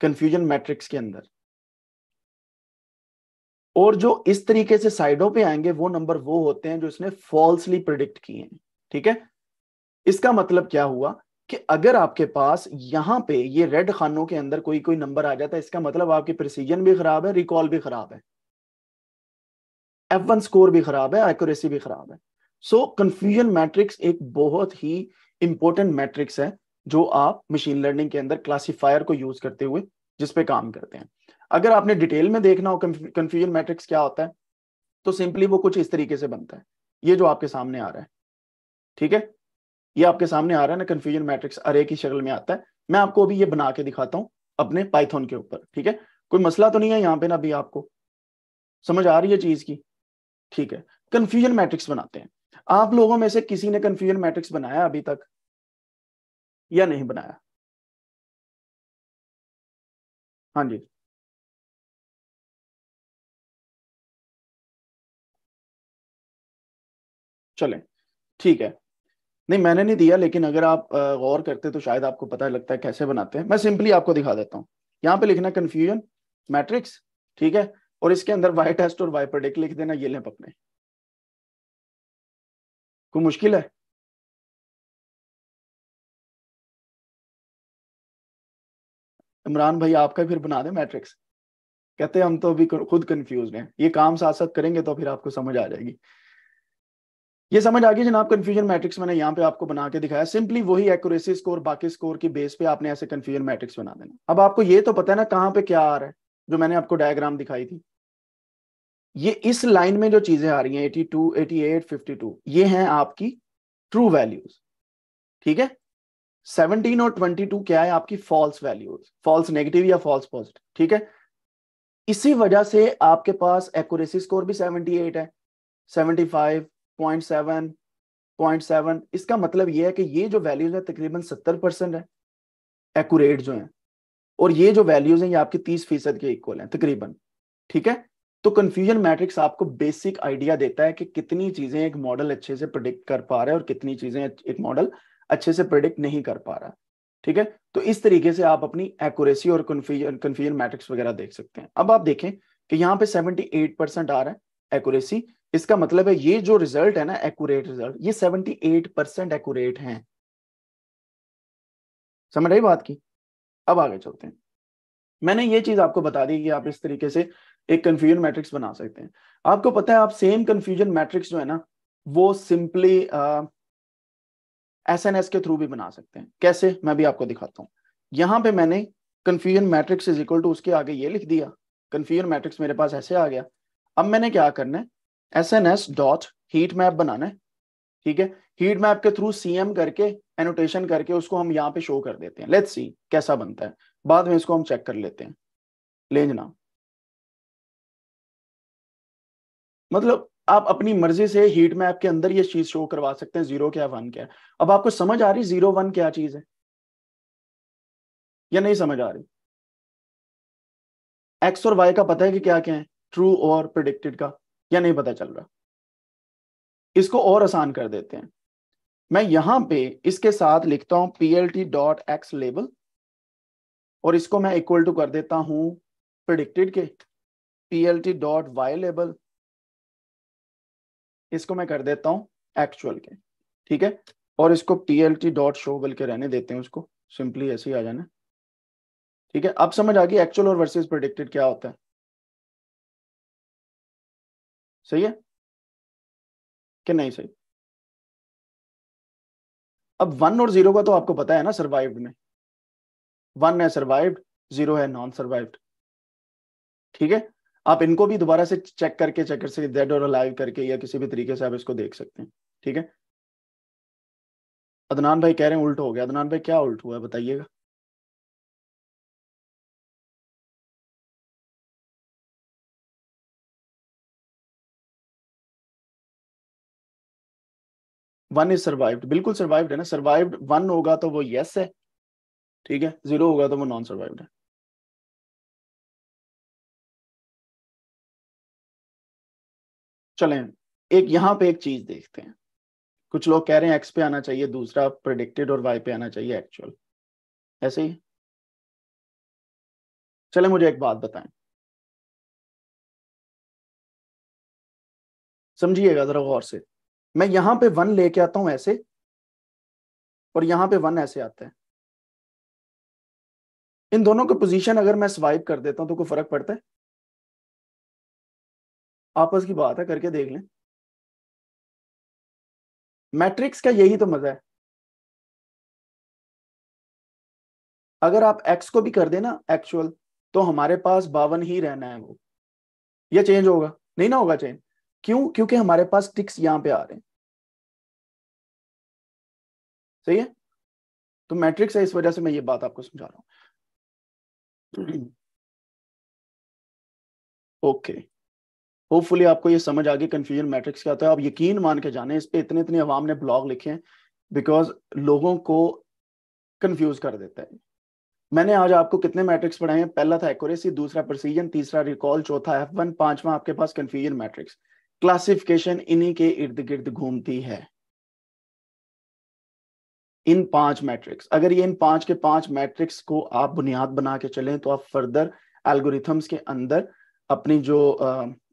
कंफ्यूजन मैट्रिक्स के अंदर और जो इस तरीके से साइडों पे आएंगे वो नंबर वो होते हैं जो इसने फॉल्सली प्रिडिक्ट किए हैं ठीक है इसका मतलब क्या हुआ कि अगर आपके पास यहां पे ये रेड खानों के अंदर कोई कोई नंबर आ जाता है इसका मतलब आपकी प्रिसीजन भी खराब है रिकॉल भी खराब है एफ वन स्कोर भी खराब है एक्यूरेसी भी खराब है सो कंफ्यूजन मैट्रिक्स एक बहुत ही इंपॉर्टेंट मैट्रिक्स है जो आप मशीन लर्निंग के अंदर क्लासीफायर को यूज करते हुए जिसपे काम करते हैं अगर आपने डिटेल में देखना हो कंफ्यूजन मैट्रिक्स क्या होता है तो सिंपली वो कुछ इस तरीके से बनता है ये जो आपके सामने आ रहा है ठीक है ये आपके सामने आ रहा है ना कंफ्यूजन मैट्रिक्स अरे की शक्ल में आता है मैं आपको अभी ये बना के दिखाता हूं अपने पाइथन के ऊपर ठीक है कोई मसला तो नहीं है यहां पे ना अभी आपको समझ आ रही है चीज की ठीक है कंफ्यूजन मैट्रिक्स बनाते हैं आप लोगों में से किसी ने कंफ्यूजन मैट्रिक्स बनाया अभी तक या नहीं बनाया हाँ जी चलें ठीक है नहीं मैंने नहीं दिया लेकिन अगर आप गौर करते तो शायद आपको पता लगता है कैसे बनाते हैं मैं सिंपली आपको दिखा देता हूँ यहाँ पे लिखना कन्फ्यूजन मैट्रिक्स ठीक है और इसके अंदर वाई टेस्ट और वाई प्रोडिक्ट लिख देना ये लें पकने कोई मुश्किल है इमरान भाई आपका फिर बना दे मैट्रिक्स कहते हैं हम तो अभी खुद कंफ्यूज हैं ये काम साथ साथ करेंगे तो फिर आपको समझ आ जाएगी ये समझ आ गई जनाब कंफ्यूजन मैट्रिक्स मैंने यहाँ पे आपको बना के दिखाया सिंपली वही एक्यूरेसी स्कोर बाकी स्कोर की बेस पे आपने ऐसे कंफ्यूजन मैट्रिक्स बना देना अब आपको ये तो पता है ना कहाँ पे क्या आ रहा है जो मैंने आपको डायग्राम दिखाई थी ये इस लाइन में जो चीजें आ रही हैं 82, 88, 52 ये हैं आपकी ट्रू वैल्यूज ठीक है 17 और 22 क्या है आपकी फॉल्स वैल्यूज फॉल्स नेगेटिव या फॉल्स पॉजिटिव ठीक है इसी वजह से आपके पास एक्यूरेसी स्कोर भी 78 है 75, पॉइंट सेवन पॉइंट सेवन इसका मतलब ये है कि ये जो वैल्यूज है तकरीबन सत्तर परसेंट है एक्यूरेट जो है और ये जो वैल्यूज हैं ये आपके तीस फीसद के इक्वल हैं तकरीबन ठीक है तो कंफ्यूजन मैट्रिक्स आपको बेसिक आइडिया देता है कि कितनी चीजें एक मॉडल अच्छे से प्रिडिक्ट कर पा रहा है और कितनी चीजें एक मॉडल अच्छे से प्रिडिक्ट नहीं कर पा रहा ठीक है तो इस तरीके से आप अपनी एक्यूरेसी और कंफ्यूजन कंफ्यूजन मैट्रिक्स वगैरह देख सकते हैं अब आप देखें कि यहाँ पे 78 परसेंट आ रहा है एक्यूरेसी इसका मतलब है ये जो रिजल्ट है ना एक्यूरेट रिजल्ट ये एट परसेंट एक्यूरेट है समझ रही बात की अब आगे चलते हैं मैंने ये चीज आपको बता दी कि आप इस तरीके से एक कंफ्यूजन मैट्रिक्स बना सकते हैं आपको पता है आप सेम कंफ्यूजन मैट्रिक्स जो है ना वो सिंपली एस एन एस के थ्रू भी बना सकते हैं कैसे मैं भी आपको दिखाता हूँ यहाँ पे मैंने confusion matrix is equal to उसके आगे ये लिख दिया कंफ्यूजन मैट्रिक्स मेरे पास ऐसे आ गया अब मैंने क्या करना है S N S dot heat map बनाना है ठीक है हीट मैप के थ्रू सीएम करके एनोटेशन करके उसको हम यहाँ पे शो कर देते हैं लेट्स सी कैसा बनता है बाद में इसको हम चेक कर लेते हैं ले मतलब आप अपनी मर्जी से हीट मैप के अंदर ये चीज शो करवा सकते हैं जीरो क्या वन क्या अब आपको समझ आ रही जीरो वन क्या चीज है या नहीं समझ आ रही एक्स और वाई का पता है कि क्या क्या है ट्रू और प्रिडिक्टेड का या नहीं पता चल रहा इसको और आसान कर देते हैं मैं यहां पे इसके साथ लिखता हूं P L T dot X label और इसको मैं इक्वल टू कर देता हूं प्रिडिक्टेड के P L T dot Y label इसको मैं कर देता हूं एक्चुअल के ठीक है और इसको P L T dot show बल के रहने देते हैं उसको सिंपली ऐसे ही आ जाना ठीक है अब समझ आ गई एक्चुअल और वर्सेस प्रिडिक्टेड क्या होता है सही है कि नहीं सही अब वन और जीरो का तो आपको पता है ना सर्वाइव्ड में वन है सर्वाइव्ड जीरो है नॉन सर्वाइव्ड ठीक है आप इनको भी दोबारा से चेक करके चेक कर डेड और अलाइव करके या किसी भी तरीके से आप इसको देख सकते हैं ठीक है अदनान भाई कह रहे हैं उल्ट हो गया अदनान भाई क्या उल्ट हुआ है बताइएगा वन इज सर्वाइव्ड बिल्कुल सर्वाइव्ड है ना सर्वाइव्ड वन होगा तो वो यस है ठीक है जीरो होगा तो वो नॉन सर्वाइव्ड है चलें एक यहां पे एक चीज देखते हैं कुछ लोग कह रहे हैं एक्स पे आना चाहिए दूसरा प्रडिक्टेड और वाई पे आना चाहिए एक्चुअल ऐसे ही चले मुझे एक बात बताएं समझिएगा जरा गौर से मैं यहां पे वन लेके आता हूं ऐसे और यहां पे वन ऐसे आता है इन दोनों का पोजीशन अगर मैं स्वाइप कर देता हूं तो कोई फर्क पड़ता है आपस की बात है करके देख लें मैट्रिक्स का यही तो मजा है अगर आप एक्स को भी कर देना एक्चुअल तो हमारे पास बावन ही रहना है वो ये चेंज होगा नहीं ना होगा चेंज क्यों क्योंकि हमारे पास टिक्स यहाँ पे आ रहे हैं सही है तो मैट्रिक्स है इस वजह से मैं ये बात आपको समझा रहा हूं ओके होपफुली आपको ये समझ आ गई कंफ्यूजन मैट्रिक्स क्या होता है आप यकीन मान के जाने इस पे इतने इतने अवाम ने ब्लॉग लिखे हैं बिकॉज लोगों को कंफ्यूज कर देता है मैंने आज आपको कितने मैट्रिक्स पढ़ाए हैं पहला था एक्यूरेसी दूसरा प्रोसीजन तीसरा रिकॉल चौथा एफ वन पांचवा आपके पास कंफ्यूजन मैट्रिक्स क्लासिफिकेशन इन्हीं के इर्द गिर्द घूमती है इन पांच मैट्रिक्स अगर ये इन पांच के पांच मैट्रिक्स को आप बुनियाद बना के चलें तो आप फर्दर एल्गोरिथम्स के अंदर अपनी जो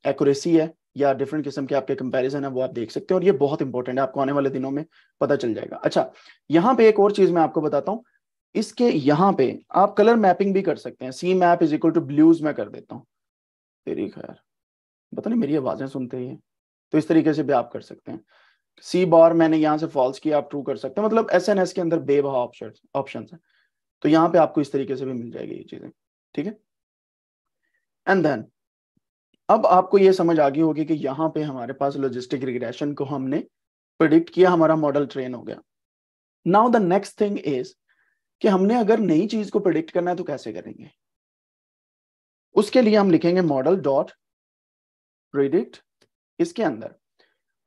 एक्यूरेसी है या डिफरेंट किस्म के आपके कंपैरिजन है वो आप देख सकते हैं और ये बहुत इंपॉर्टेंट है आपको आने वाले दिनों में पता चल जाएगा अच्छा यहाँ पे एक और चीज मैं आपको बताता हूँ इसके यहाँ पे आप कलर मैपिंग भी कर सकते हैं C map is equal to blues में कर देता हूँ तेरी खैर पता नहीं मेरी आवाजें सुनते ही हैं तो इस तरीके से भी आप कर सकते हैं सी बार मैंने यहाँ से फॉल्स किया आप ट्रू कर सकते हैं मतलब एस एन एस के अंदर बेबहा ऑप्शन ऑप्शन है तो यहाँ पे आपको इस तरीके से भी मिल जाएगी ये चीजें ठीक है एंड देन अब आपको ये समझ आ गई होगी कि यहाँ पे हमारे पास लॉजिस्टिक रिग्रेशन को हमने प्रिडिक्ट किया हमारा मॉडल ट्रेन हो गया now the next thing is कि हमने अगर नई चीज को प्रिडिक्ट करना है तो कैसे करेंगे उसके लिए हम लिखेंगे मॉडल डॉट प्रिडिक्ट इसके अंदर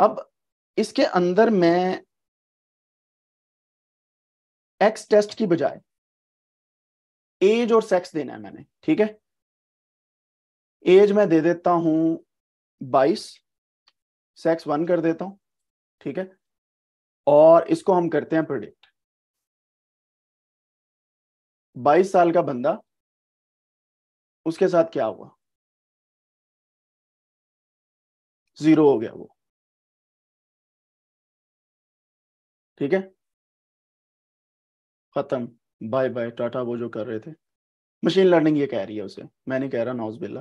अब इसके अंदर मैं एक्स टेस्ट की बजाय एज और सेक्स देना है मैंने ठीक है एज मैं दे देता हूं बाईस सेक्स वन कर देता हूं ठीक है और इसको हम करते हैं प्रिडिक्ट बाईस साल का बंदा उसके साथ क्या हुआ जीरो हो गया वो ठीक है खत्म बाय बाय टाटा वो जो कर रहे थे मशीन लर्निंग ये कह रही है उसे मैं नहीं कह रहा नाउज बिल्ला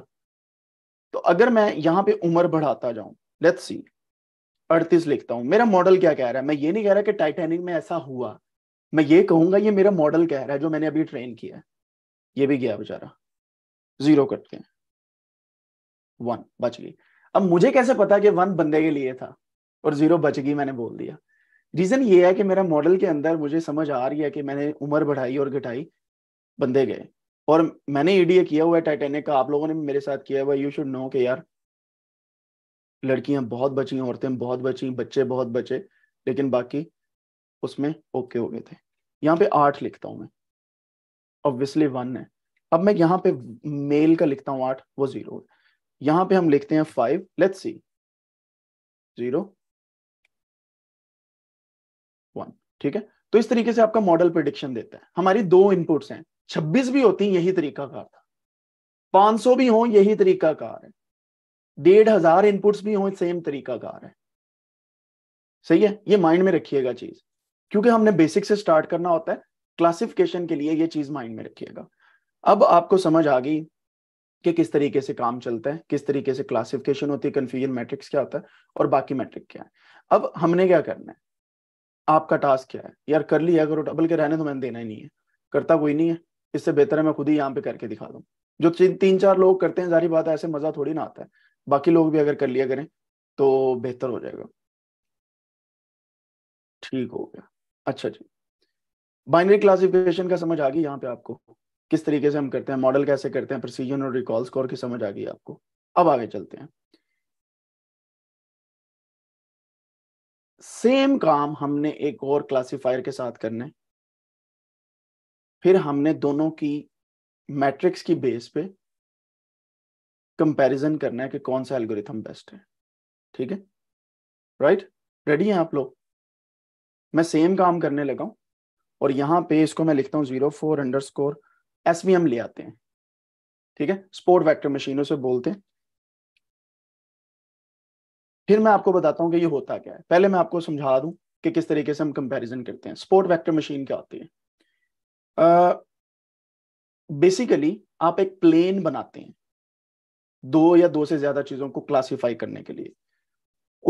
तो अगर मैं यहाँ पे उम्र बढ़ाता जाऊं लेट्स सी अड़तीस लिखता हूं मेरा मॉडल क्या कह रहा है मैं ये नहीं कह रहा कि टाइटेनिक में ऐसा हुआ मैं ये कहूंगा ये मेरा मॉडल कह रहा है जो मैंने अभी ट्रेन किया है ये भी गया बेचारा जीरो करते हैं वन बच गई अब मुझे कैसे पता कि वन बंदे के लिए था और जीरो बच गई मैंने बोल दिया रीजन ये है कि मेरा मॉडल के अंदर मुझे समझ आ रही है कि मैंने उम्र बढ़ाई और घटाई बंदे गए और मैंने ईडीए किया हुआ है टाइटेनिक का आप लोगों ने मेरे साथ किया हुआ यू शुड नो के यार लड़कियां बहुत बची औरतें बहुत बची बच्चे बहुत बचे लेकिन बाकी उसमें ओके हो गए थे यहाँ पे आठ लिखता हूँ मैं ऑब्वियसली वन है अब मैं यहाँ पे मेल का लिखता हूँ आठ वो जीरो है यहां पे हम लिखते हैं five let's see zero one ठीक है तो इस तरीके से आपका मॉडल प्रिडिक्शन देता है हमारी दो इनपुट्स हैं छब्बीस भी होती यही तरीका कार था सौ भी हो यही तरीका कार है डेढ़ हजार इनपुट्स भी हो सेम तरीका कार है सही है ये माइंड में रखिएगा चीज क्योंकि हमने बेसिक से स्टार्ट करना होता है क्लासिफिकेशन के लिए ये चीज माइंड में रखिएगा अब आपको समझ आ गई कि किस तरीके से काम चलता है किस तरीके से क्लासिफिकेशन होती है कन्फ्यूजन मैट्रिक्स क्या होता है और बाकी मैट्रिक क्या है अब हमने क्या करना है आपका टास्क क्या है यार कर लिया करो डबल के रहने तो मैंने देना ही नहीं है करता कोई नहीं है इससे बेहतर है मैं खुद ही यहाँ पे करके दिखा दूँ जो तीन चार लोग करते हैं जारी बात है ऐसे मजा थोड़ी ना आता है बाकी लोग भी अगर कर लिया करें तो बेहतर हो जाएगा ठीक हो गया अच्छा जी बाइनरी क्लासिफिकेशन का समझ आ गई यहाँ पे आपको किस तरीके से हम करते हैं मॉडल कैसे करते हैं प्रोसीजर और रिकॉल स्कोर की समझ आ गई आपको अब आगे चलते हैं सेम काम हमने एक और क्लासिफायर के साथ करने फिर हमने दोनों की मैट्रिक्स की बेस पे कंपैरिजन करना है कि कौन सा एल्गोरिथम बेस्ट है ठीक है राइट रेडी हैं आप लोग मैं सेम काम करने लगा हूं और यहां पे इसको मैं लिखता हूं zero four underscore SVM ले आते हैं ठीक है स्पोर्ट वैक्टर मशीन उसे बोलते हैं फिर मैं आपको बताता हूं कि ये होता क्या है पहले मैं आपको समझा दूं कि किस तरीके से हम कंपैरिजन करते हैं स्पोर्ट वेक्टर मशीन क्या होती है बेसिकली आप एक प्लेन बनाते हैं दो या दो से ज्यादा चीजों को क्लासिफाई करने के लिए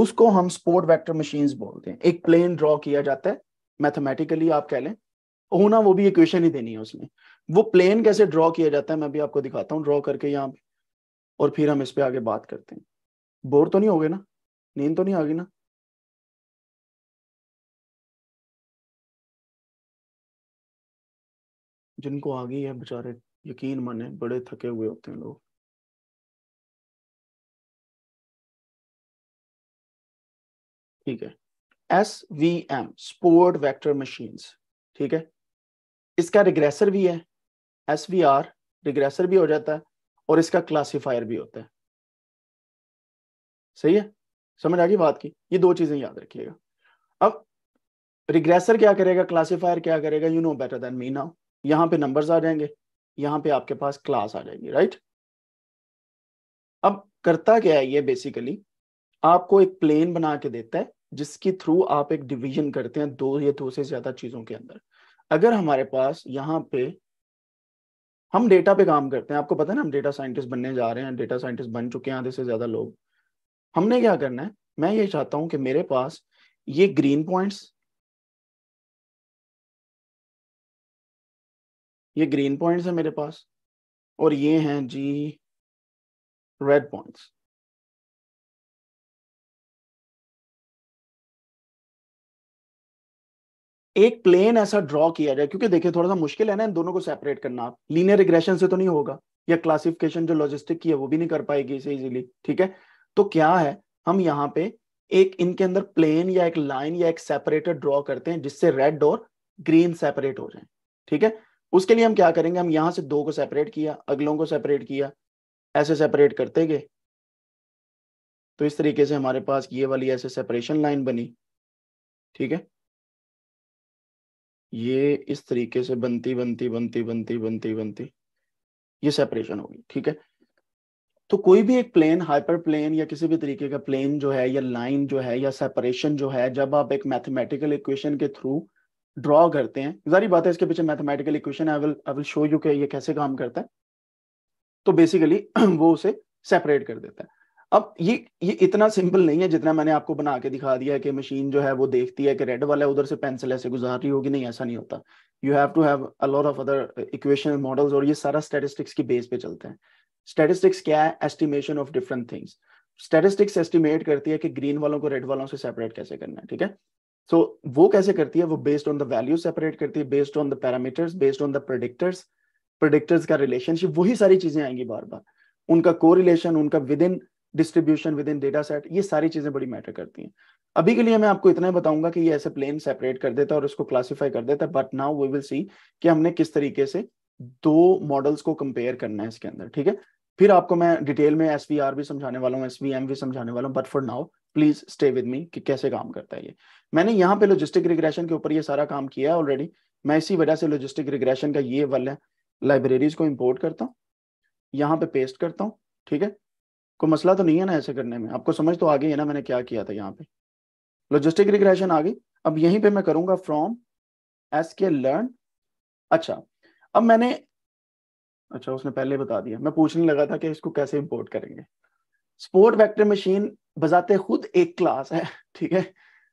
उसको हम स्पोर्ट वेक्टर मशीन बोलते हैं एक प्लेन ड्रॉ किया जाता है मैथमेटिकली आप कह लें होना वो भी इक्वेशन ही देनी है उसमें वो प्लेन कैसे ड्रॉ किया जाता है मैं भी आपको दिखाता हूँ ड्रॉ करके यहाँ पे और फिर हम इस पे आगे बात करते हैं बोर तो नहीं हो गए ना नींद तो नहीं आ गई ना जिनको आ गई है बेचारे यकीन माने बड़े थके हुए होते हैं लोग ठीक है S V M support vector machine ठीक है इसका रिग्रेसर भी है एस वी आर रिग्रेसर भी हो जाता है और इसका क्लासीफायर भी होता है सही है समझ आ गई बात की ये दो चीजें याद रखिएगा अब रिग्रेसर क्या करेगा क्लासीफायर क्या करेगा you know better than me now यहां पे नंबर्स आ जाएंगे यहां पे आपके पास क्लास आ जाएगी राइट अब करता क्या है ये बेसिकली आपको एक प्लेन बना के देता है जिसके थ्रू आप एक डिवीजन करते हैं दो या दो से ज्यादा चीजों के अंदर अगर हमारे पास यहाँ पे हम डेटा पे काम करते हैं आपको पता है ना हम डेटा साइंटिस्ट बनने जा रहे हैं डेटा साइंटिस्ट बन चुके हैं आधे से ज्यादा लोग हमने क्या करना है मैं ये चाहता हूं कि मेरे पास ये ग्रीन पॉइंट्स ये ग्रीन पॉइंट्स है मेरे पास और ये हैं जी रेड पॉइंट्स एक प्लेन ऐसा ड्रॉ किया जाए क्योंकि देखिए थोड़ा सा मुश्किल है ना इन दोनों को सेपरेट करना आप लीनियर रिग्रेशन से तो नहीं होगा या क्लासिफिकेशन जो लॉजिस्टिक की है वो भी नहीं कर पाएगी इसे इजीली ठीक है तो क्या है हम यहाँ पे एक इनके अंदर प्लेन या एक लाइन या एक सेपरेटर ड्रॉ करते हैं जिससे रेड और ग्रीन सेपरेट हो जाए ठीक है उसके लिए हम क्या करेंगे हम यहाँ से दो को सेपरेट किया अगलों को सेपरेट किया ऐसे सेपरेट करते गए तो इस तरीके से हमारे पास ये वाली ऐसे सेपरेशन लाइन बनी ठीक है ये इस तरीके से बनती बनती बनती बनती बनती बनती ये सेपरेशन होगी ठीक है तो कोई भी एक प्लेन हाइपर प्लेन या किसी भी तरीके का प्लेन जो है या लाइन जो है या सेपरेशन जो है जब आप एक मैथमेटिकल इक्वेशन के थ्रू ड्रॉ करते हैं जारी बात है इसके पीछे mathematical equation I will I will show you के ये कैसे काम करता है तो बेसिकली वो उसे सेपरेट कर देता है अब ये ये इतना सिंपल नहीं है जितना मैंने आपको बना के दिखा दिया है कि मशीन जो है वो देखती है कि रेड वाला उधर से पेंसिल ऐसे गुजार रही होगी नहीं ऐसा नहीं होता you have to have a lot of other equation models और ये सारा स्टैटिस्टिक्स की बेस पे चलते हैं स्टेटिस्टिक्स क्या है estimation of different things statistics estimate करती है कि ग्रीन वालों को रेड वालों से सेपरेट कैसे करना है ठीक है सो so, वो कैसे करती है वो based on the value separate करती है based on the parameters based on the predictors predictors का रिलेशनशिप वही सारी चीजें आएंगी बार बार उनका कोरिलेशन उनका within distribution within data set ये सारी चीजें बड़ी मैटर करती हैं अभी के लिए मैं आपको इतना बताऊंगा कि ये ऐसे प्लेन सेपरेट कर देता है और उसको क्लासिफाई कर देता है but now we will see कि हमने किस तरीके से दो मॉडल्स को कंपेयर करना है इसके अंदर ठीक है फिर आपको मैं डिटेल में एस भी समझाने वाला हूँ एस भी समझाने वाला हूँ but for now please stay with me कि कैसे काम करता है ये मैंने यहाँ पे लॉजिस्टिक रिग्रेशन के ऊपर ये सारा काम किया है ऑलरेडी मैं इसी वजह से लॉजिस्टिक रिग्रेशन का ये वाला लाइब्रेरीज को इम्पोर्ट करता हूँ यहाँ पे पेस्ट करता हूँ ठीक है कोई मसला तो नहीं है ना ऐसे करने में आपको समझ तो आ गई है ना मैंने क्या किया था यहाँ पे लॉजिस्टिक रिग्रेशन आ गई अब यहीं पे मैं करूंगा फ्रॉम एस के लर्न अच्छा अब मैंने अच्छा उसने पहले बता दिया मैं पूछने लगा था कि इसको कैसे इंपोर्ट करेंगे स्पोर्ट वैक्टर मशीन बजाते खुद एक क्लास है ठीक है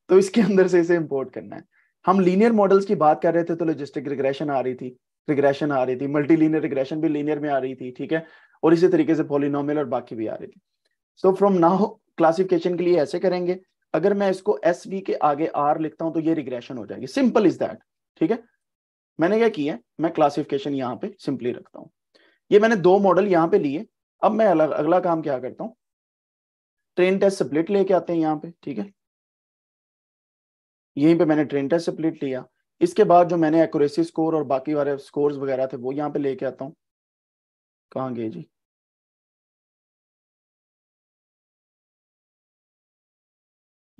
तो इसके अंदर से इसे इंपोर्ट करना है हम लीनियर मॉडल्स की बात कर रहे थे तो लॉजिस्टिक रिग्रेशन आ रही थी रिग्रेशन आ रही थी मल्टी लीनियर रिग्रेशन भी लीनियर में आ रही थी ठीक है और इसी तरीके से पोलिनोमियल और बाकी भी आ रही थी सो फ्रॉम नाउ क्लासिफिकेशन के लिए ऐसे करेंगे अगर मैं इसको एस वी के आगे आर लिखता हूं तो ये रिग्रेशन हो जाएगी सिंपल इज दैट ठीक है मैंने क्या किया मैं क्लासिफिकेशन यहाँ पे सिंपली रखता हूँ ये मैंने दो मॉडल यहाँ पे लिए अब मैं अलग अगला काम क्या करता हूँ ट्रेन टेस्ट स्प्लिट लेके आते हैं यहाँ पे ठीक है यहीं पे मैंने ट्रेन टेस्ट स्प्लिट लिया इसके बाद जो मैंने एक्यूरेसी स्कोर और बाकी वाले स्कोर्स वगैरह थे वो यहाँ पे लेके आता हूँ कहाँ गए जी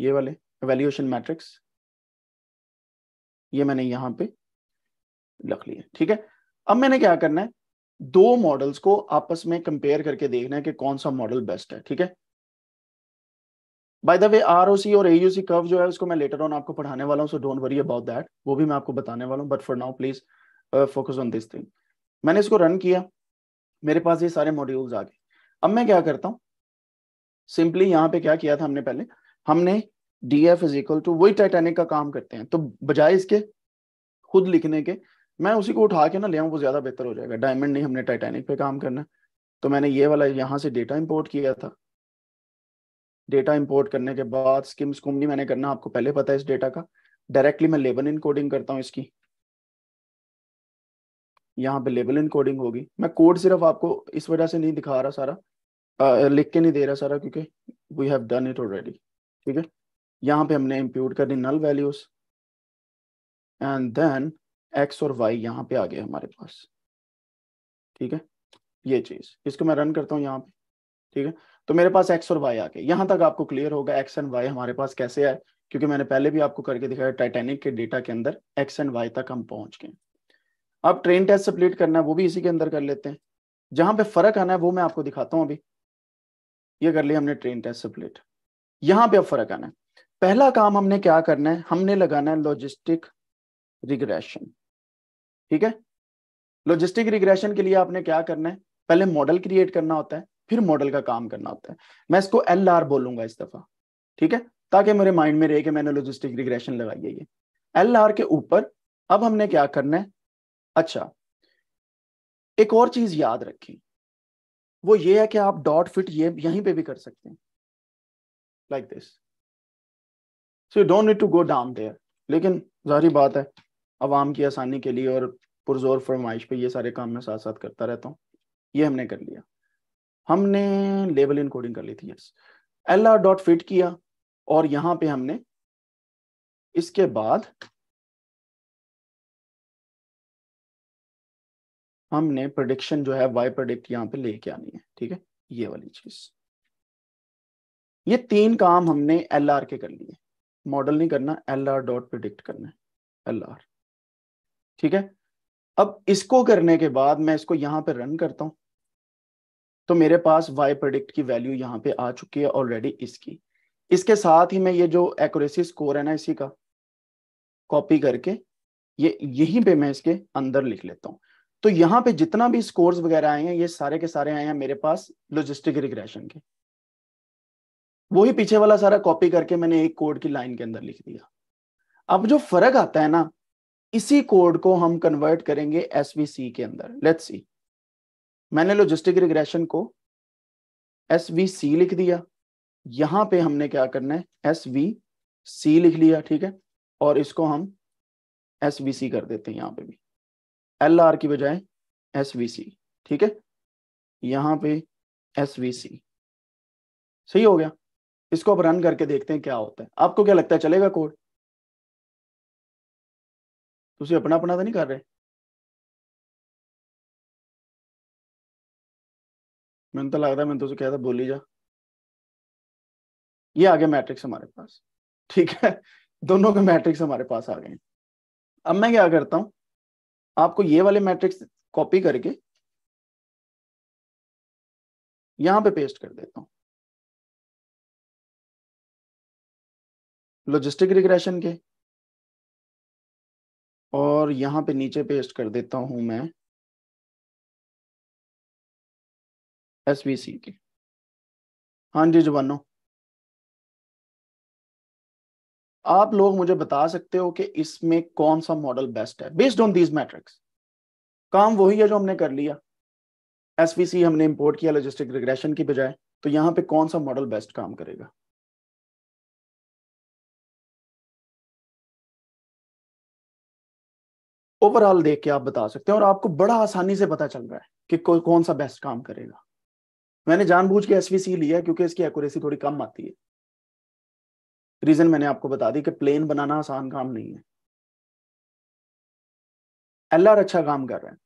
ये वाले वैल्यूएशन मैट्रिक्स ये मैंने यहां पे रख लिया ठीक है अब मैंने क्या करना है दो मॉडल्स को आपस में कंपेयर करके देखना है कि कौन सा मॉडल बेस्ट है ठीक है बाय द वे आर और एयूसी कर्व जो है उसको मैं लेटर ऑन आपको पढ़ाने वाला हूँ so don't worry about that वो भी मैं आपको बताने वाला हूँ but for now please focus on this thing मैंने इसको रन किया मेरे पास ये सारे मॉड्यूल्स आ गए अब मैं क्या करता हूँ सिंपली यहाँ पे क्या किया था हमने पहले हमने D F is equal to वही टाइटेनिक का काम करते हैं तो बजाय इसके खुद लिखने के मैं उसी को उठा के ना ले आऊँ वो ज्यादा बेहतर हो जाएगा डायमंड नहीं हमने टाइटेनिक पे काम करना तो मैंने ये वाला यहाँ से डेटा इम्पोर्ट किया था डेटा इम्पोर्ट करने के बाद स्किम स्कूम नहीं मैंने करना आपको पहले पता है इस डेटा का डायरेक्टली मैं लेबन इनकोडिंग करता हूँ इसकी यहाँ पे लेबल इनकोडिंग होगी मैं कोड सिर्फ आपको इस वजह से नहीं दिखा रहा सारा आ, लिख के नहीं दे रहा सारा क्योंकि we have done it already ठीक है यहाँ पे हमने इम्प्यूट कर दी null values and then X और वाई यहाँ पे आ गए हमारे पास ठीक है ये चीज इसको मैं रन करता हूँ यहाँ पे ठीक है तो मेरे पास एक्स और वाई आ गए यहाँ तक आपको क्लियर होगा एक्स एंड वाई हमारे पास कैसे आए क्योंकि मैंने पहले भी आपको करके दिखाया टाइटेनिक के डेटा के अंदर एक्स एंड वाई तक हम पहुंच गए आप ट्रेन टेस्ट सप्लीट करना है वो भी इसी के अंदर कर लेते हैं जहां पे फर्क आना है वो मैं आपको दिखाता हूं अभी ये कर लिया हमने ट्रेन टेस्ट सप्लीट यहां पे अब फर्क आना है पहला काम हमने क्या करना है हमने लगाना है लॉजिस्टिक रिग्रेशन ठीक है लॉजिस्टिक रिग्रेशन के लिए आपने क्या करना है पहले मॉडल क्रिएट करना होता है फिर मॉडल का काम करना होता है मैं इसको एल आर बोलूंगा इस दफा ठीक है ताकि मेरे माइंड में रहे कि मैंने लॉजिस्टिक रिग्रेशन लगाई है ये एल आर के ऊपर अब हमने क्या करना है अच्छा एक और चीज याद रखें वो ये है कि आप डॉट फिट ये यहीं पे भी कर सकते हैं like this so you don't need to go down there लेकिन जारी बात है आवाम की आसानी के लिए और पुरजोर फरमाइश पे ये सारे काम मैं साथ साथ करता रहता हूँ ये हमने कर लिया हमने लेबल इन कोडिंग कर ली थी yes L R dot fit किया और यहाँ पे हमने इसके बाद हमने प्रोडिक्शन जो है वाई प्रोडिक्ट यहाँ पे लेके आनी है ठीक है ये वाली चीज ये तीन काम हमने एल आर के कर लिए मॉडल नहीं करना एल आर डॉट प्रोडिक्ट करना है एल ठीक है अब इसको करने के बाद मैं इसको यहाँ पे रन करता हूं तो मेरे पास वाई प्रोडिक्ट की वैल्यू यहाँ पे आ चुकी है ऑलरेडी इसकी इसके साथ ही मैं ये जो एक्यूरेसी स्कोर है ना इसी का कॉपी करके ये यहीं पे मैं इसके अंदर लिख लेता हूँ तो यहाँ पे जितना भी स्कोर्स वगैरह आए हैं ये सारे के सारे आए हैं मेरे पास लॉजिस्टिक रिग्रेशन के वही पीछे वाला सारा कॉपी करके मैंने एक कोड की लाइन के अंदर लिख दिया अब जो फर्क आता है ना इसी कोड को हम कन्वर्ट करेंगे एस के अंदर लेट सी मैंने लॉजिस्टिक रिग्रेशन को एस लिख दिया यहां पे हमने क्या करना है एस वी सी लिख लिया ठीक है और इसको हम एस सी कर देते हैं यहाँ पे भी एल आर की बजाय एस वी सी ठीक है यहां पे एस वी सी सही हो गया इसको अब रन करके देखते हैं क्या होता है आपको क्या लगता है चलेगा कोड तुम अपना अपना तो नहीं कर रहे मैंने तो लगता है मैंने तुझे तो कहता बोली जा ये आ गया मैट्रिक्स हमारे पास ठीक है दोनों के मैट्रिक्स हमारे पास आ गए अब मैं क्या करता हूं आपको ये वाले मैट्रिक्स कॉपी करके यहां पे पेस्ट कर देता हूं लॉजिस्टिक रिग्रेशन के और यहां पे नीचे पेस्ट कर देता हूं मैं एसवीसी के हाँ जी जुबानो आप लोग मुझे बता सकते हो कि इसमें कौन सा मॉडल बेस्ट है बेस्ड ऑन दीज मैट्रिक्स काम वही है जो हमने कर लिया एस हमने इम्पोर्ट किया लॉजिस्टिक रिग्रेशन की बजाय तो यहाँ पे कौन सा मॉडल बेस्ट काम करेगा ओवरऑल देख के आप बता सकते हैं और आपको बड़ा आसानी से पता चल रहा है कि कौन सा बेस्ट काम करेगा मैंने जानबूझ के एस लिया क्योंकि इसकी एक्यूरेसी थोड़ी कम आती है रीजन मैंने आपको बता दी कि प्लेन बनाना आसान काम नहीं है एल अच्छा काम कर रहा है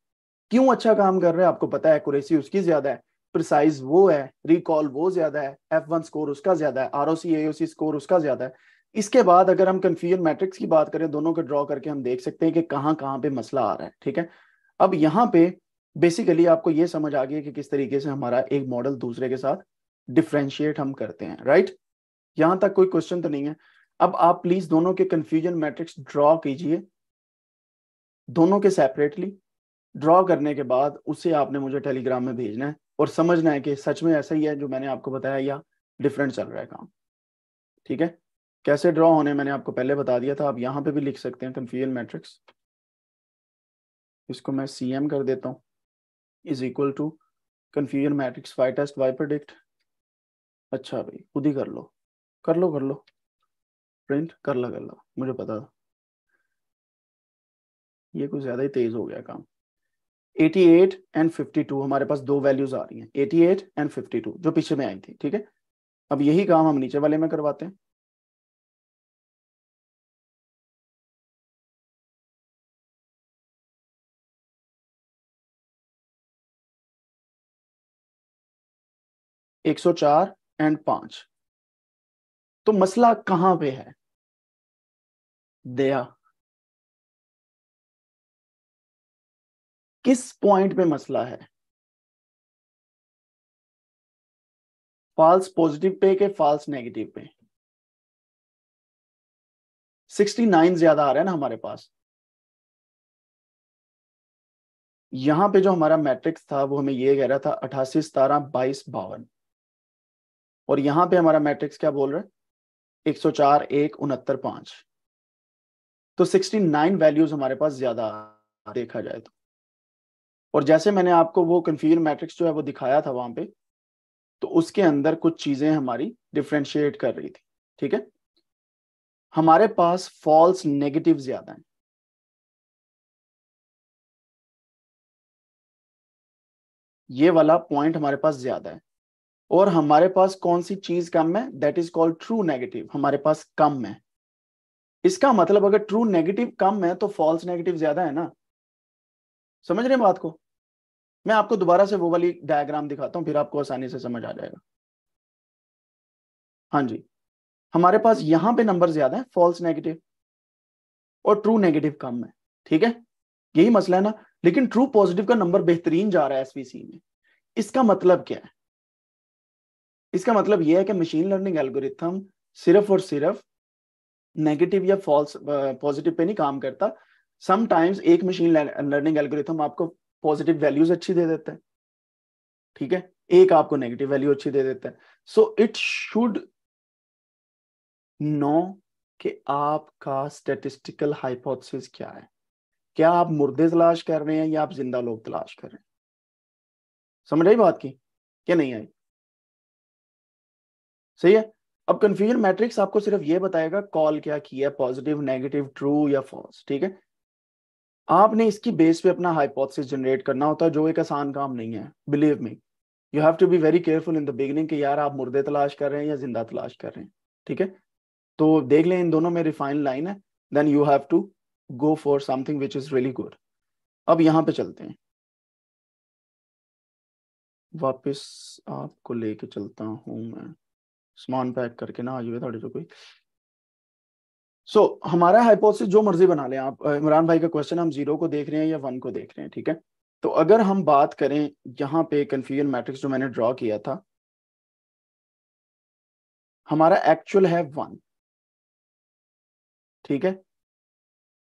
क्यों अच्छा काम कर रहा है आपको पता है एक्यूरेसी उसकी ज्यादा है प्रिसाइज वो है रिकॉल वो ज्यादा है एफ वन स्कोर उसका ज्यादा है are O C A score उसका ज्यादा है इसके बाद अगर हम कंफ्यूजन मैट्रिक्स की बात करें दोनों को ड्रॉ करके हम देख सकते हैं कि कहाँ कहाँ पे मसला आ रहा है ठीक है अब यहाँ पे बेसिकली आपको ये समझ आ गई कि किस तरीके से हमारा एक मॉडल दूसरे के साथ डिफ्रेंशिएट हम करते हैं राइट यहां तक कोई क्वेश्चन तो नहीं है अब आप प्लीज दोनों के कंफ्यूजन मैट्रिक्स ड्रॉ कीजिए दोनों के सेपरेटली ड्रॉ करने के बाद उसे आपने मुझे टेलीग्राम में भेजना है और समझना है कि सच में ऐसा ही है जो मैंने आपको बताया या डिफरेंट चल रहा है काम ठीक है कैसे ड्रॉ होने मैंने आपको पहले बता दिया था आप यहाँ पे भी लिख सकते हैं कंफ्यूजन मैट्रिक्स इसको मैं सी एम कर देता हूँ is equal to confusion matrix Y test Y predict अच्छा भाई खुद ही कर लो कर लो कर लो प्रिंट कर लो कर लो मुझे पता था ये कुछ ज्यादा ही तेज हो गया काम 88 एंड 52 हमारे पास दो वैल्यूज आ रही हैं 88 एंड 52 जो पीछे में आई थी ठीक है अब यही काम हम नीचे वाले में करवाते हैं एक सौ चार एंड पांच तो मसला कहां पे है दया किस पॉइंट पे मसला है फॉल्स पॉजिटिव पे के फॉल्स नेगेटिव पे 69 ज्यादा आ रहा है ना हमारे पास यहां पे जो हमारा मैट्रिक्स था वो हमें ये कह रहा था अठासी सतारह बाईस बावन और यहां पे हमारा मैट्रिक्स क्या बोल रहा है एक सौ चार एक उनहत्तर पांच तो सिक्सटी नाइन वैल्यूज हमारे पास ज्यादा देखा जाए तो और जैसे मैंने आपको वो कन्फ्यूज मैट्रिक्स जो है वो दिखाया था वहां पे तो उसके अंदर कुछ चीजें हमारी डिफ्रेंशिएट कर रही थी ठीक है हमारे पास फॉल्स नेगेटिव ज्यादा हैं ये वाला पॉइंट हमारे पास ज्यादा है और हमारे पास कौन सी चीज कम है that is called true negative हमारे पास कम है इसका मतलब अगर ट्रू नेगेटिव कम है तो फॉल्स नेगेटिव ज्यादा है ना समझ रहे हैं बात को मैं आपको दोबारा से वो वाली डायग्राम दिखाता हूँ फिर आपको आसानी से समझ आ जाएगा हाँ जी हमारे पास यहां पे नंबर ज्यादा है फॉल्स नेगेटिव और ट्रू नेगेटिव कम है ठीक है यही मसला है ना लेकिन ट्रू पॉजिटिव का नंबर बेहतरीन जा रहा है एसवीसी में इसका मतलब क्या है इसका मतलब यह है कि मशीन लर्निंग एल्गोरिथम सिर्फ और सिर्फ नेगेटिव या फॉल्स पॉजिटिव पे नहीं काम करता समटाइम्स एक मशीन लर्निंग एल्गोरिथम आपको पॉजिटिव वैल्यूज अच्छी दे देता है ठीक है एक आपको नेगेटिव वैल्यू अच्छी दे देता है सो इट शुड नो कि आपका स्टेटिस्टिकल हाइपोथेसिस क्या है क्या आप मुर्दे तलाश कर रहे हैं या आप जिंदा लोग तलाश कर रहे हैं समझ आई बात की क्या नहीं आई सही है अब कंफ्यूजन मैट्रिक्स आपको सिर्फ ये बताएगा कॉल क्या किया पॉजिटिव नेगेटिव ट्रू या फॉल्स ठीक है आपने इसकी बेस पे अपना हाइपोथेसिस जनरेट करना होता है जो एक आसान काम नहीं है believe me you have to be very careful in the beginning कि यार आप मुर्दे तलाश कर रहे हैं या जिंदा तलाश कर रहे हैं ठीक है तो देख लें इन दोनों में रिफाइंड लाइन है then you have to go for something which is really good अब यहां पे चलते हैं वापस आपको लेके चलता हूं मैं समान पैक करके ना आ जाए थोड़े जो कोई सो so, हमारा हाइपोथेसिस जो मर्जी बना लें आप इमरान भाई का क्वेश्चन हम जीरो को देख रहे हैं या वन को देख रहे हैं ठीक है तो अगर हम बात करें यहाँ पे कन्फ्यूजन मैट्रिक्स जो मैंने ड्रॉ किया था हमारा एक्चुअल है वन ठीक है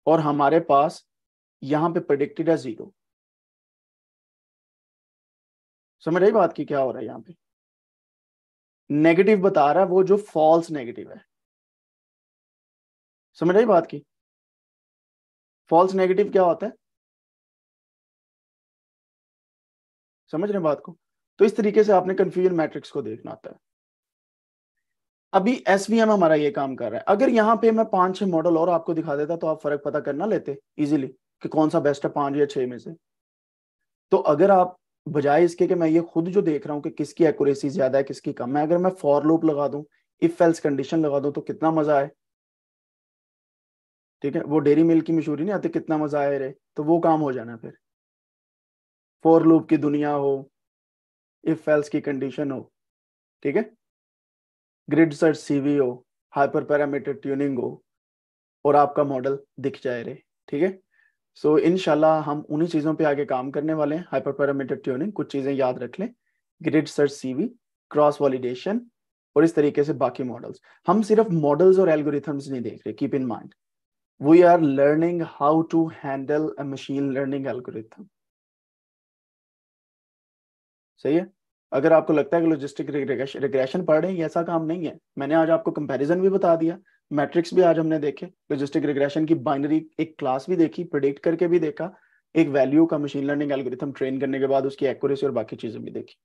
और हमारे पास यहाँ पे प्रडिक्टेड है जीरो समझ रही बात की क्या हो रहा है यहाँ पे नेगेटिव बता रहा है वो जो फॉल्स नेगेटिव है समझ आई बात की फॉल्स नेगेटिव क्या होता है समझ रहे बात को तो इस तरीके से आपने कंफ्यूजन मैट्रिक्स को देखना आता है अभी एस हमारा ये काम कर रहा है अगर यहाँ पे मैं पांच छह मॉडल और आपको दिखा देता तो आप फर्क पता करना लेते इजीली कि कौन सा बेस्ट है पांच या छह में से तो अगर आप बजाय इसके कि मैं ये खुद जो देख रहा हूँ कि किसकी एक्यूरेसी ज्यादा है किसकी कम है अगर मैं फॉर लूप लगा दूं इफ एल्स कंडीशन लगा दूं तो कितना मजा आए ठीक है वो डेरी मिल्क की मशहूरी नहीं आती कितना मजा आए रे तो वो काम हो जाना फिर फॉर लूप की दुनिया हो इफ एल्स की कंडीशन हो ठीक है ग्रिड सर्च सीवी हो हाइपर पैरामीटर ट्यूनिंग हो और आपका मॉडल दिख जाए रे ठीक है सो so, इनशाला हम उन्हीं चीज़ों पे आगे काम करने वाले हैं हाइपर पैरामीटर ट्यूनिंग कुछ चीज़ें याद रख लें grid search CV cross validation और इस तरीके से बाकी मॉडल्स हम सिर्फ मॉडल्स और एल्गोरिथम्स नहीं देख रहे keep in mind we are learning how to handle a machine learning algorithm सही है अगर आपको लगता है कि लॉजिस्टिक रिग्रेशन पढ़ रहे हैं ऐसा काम नहीं है मैंने आज आपको कंपैरिजन भी बता दिया मैट्रिक्स भी आज हमने देखे लॉजिस्टिक रिग्रेशन की बाइनरी एक क्लास भी देखी प्रोडिक्ट करके भी देखा एक वैल्यू का मशीन लर्निंग एल्गोरिथम ट्रेन करने के बाद उसकी एक्यूरेसी और बाकी चीजें भी देखी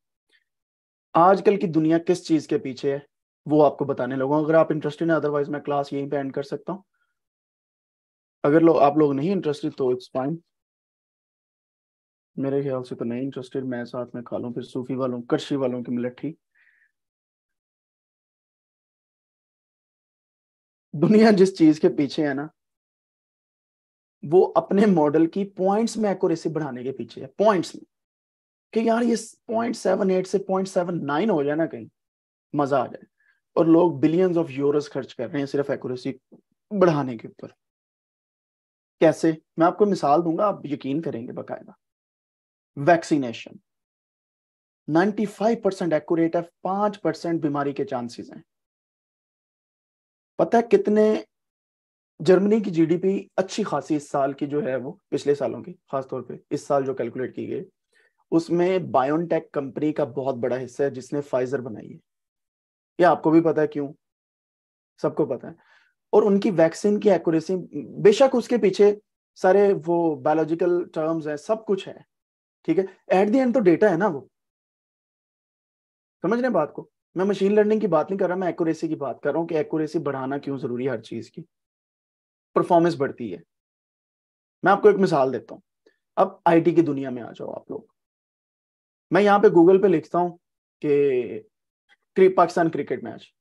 आजकल की दुनिया किस चीज के पीछे है वो आपको बताने लगा अगर आप इंटरेस्टेड हैं अदरवाइज मैं क्लास यहीं पे एंड कर सकता हूँ अगर लो, आप लोग नहीं इंटरेस्टेड तो इट्स फाइन मेरे ख्याल से तो नहीं इंटरेस्टेड मैं साथ में खा लूँ फिर सूफी वालों करशी वालों की मिलट ठीक दुनिया जिस चीज के पीछे है ना वो अपने मॉडल की पॉइंट्स में एक्यूरेसी बढ़ाने के पीछे है पॉइंट्स में कि यार ये पॉइंट सेवन एट से पॉइंट सेवन नाइन हो जाए ना कहीं मजा आ जाए और लोग बिलियंस ऑफ यूरोस खर्च कर रहे हैं सिर्फ एक्यूरेसी बढ़ाने के ऊपर कैसे मैं आपको मिसाल दूंगा आप यकीन करेंगे बकायदा वैक्सीनेशन 95 परसेंट एक्यूरेट है पांच परसेंट बीमारी के चांसेस हैं पता है कितने जर्मनी की जीडीपी अच्छी खासी इस साल की जो है वो पिछले सालों की खासतौर पे इस साल जो कैलकुलेट की गई उसमें बायोटेक कंपनी का बहुत बड़ा हिस्सा है जिसने फाइजर बनाई है ये आपको भी पता है क्यों सबको पता है और उनकी वैक्सीन की एक्यूरेसी बेशक उसके पीछे सारे वो बायोलॉजिकल टर्म्स है सब कुछ है ठीक है एट द एंड तो डेटा है ना वो समझ रहे बात को मैं मशीन लर्निंग की बात नहीं कर रहा मैं एक्यूरेसी की बात कर रहा हूँ कि एक्यूरेसी बढ़ाना क्यों जरूरी है हर चीज की परफॉर्मेंस बढ़ती है मैं आपको एक मिसाल देता हूँ अब आईटी की दुनिया में आ जाओ आप लोग मैं यहाँ पे गूगल पे लिखता हूँ कि पाकिस्तान क्रिकेट मैच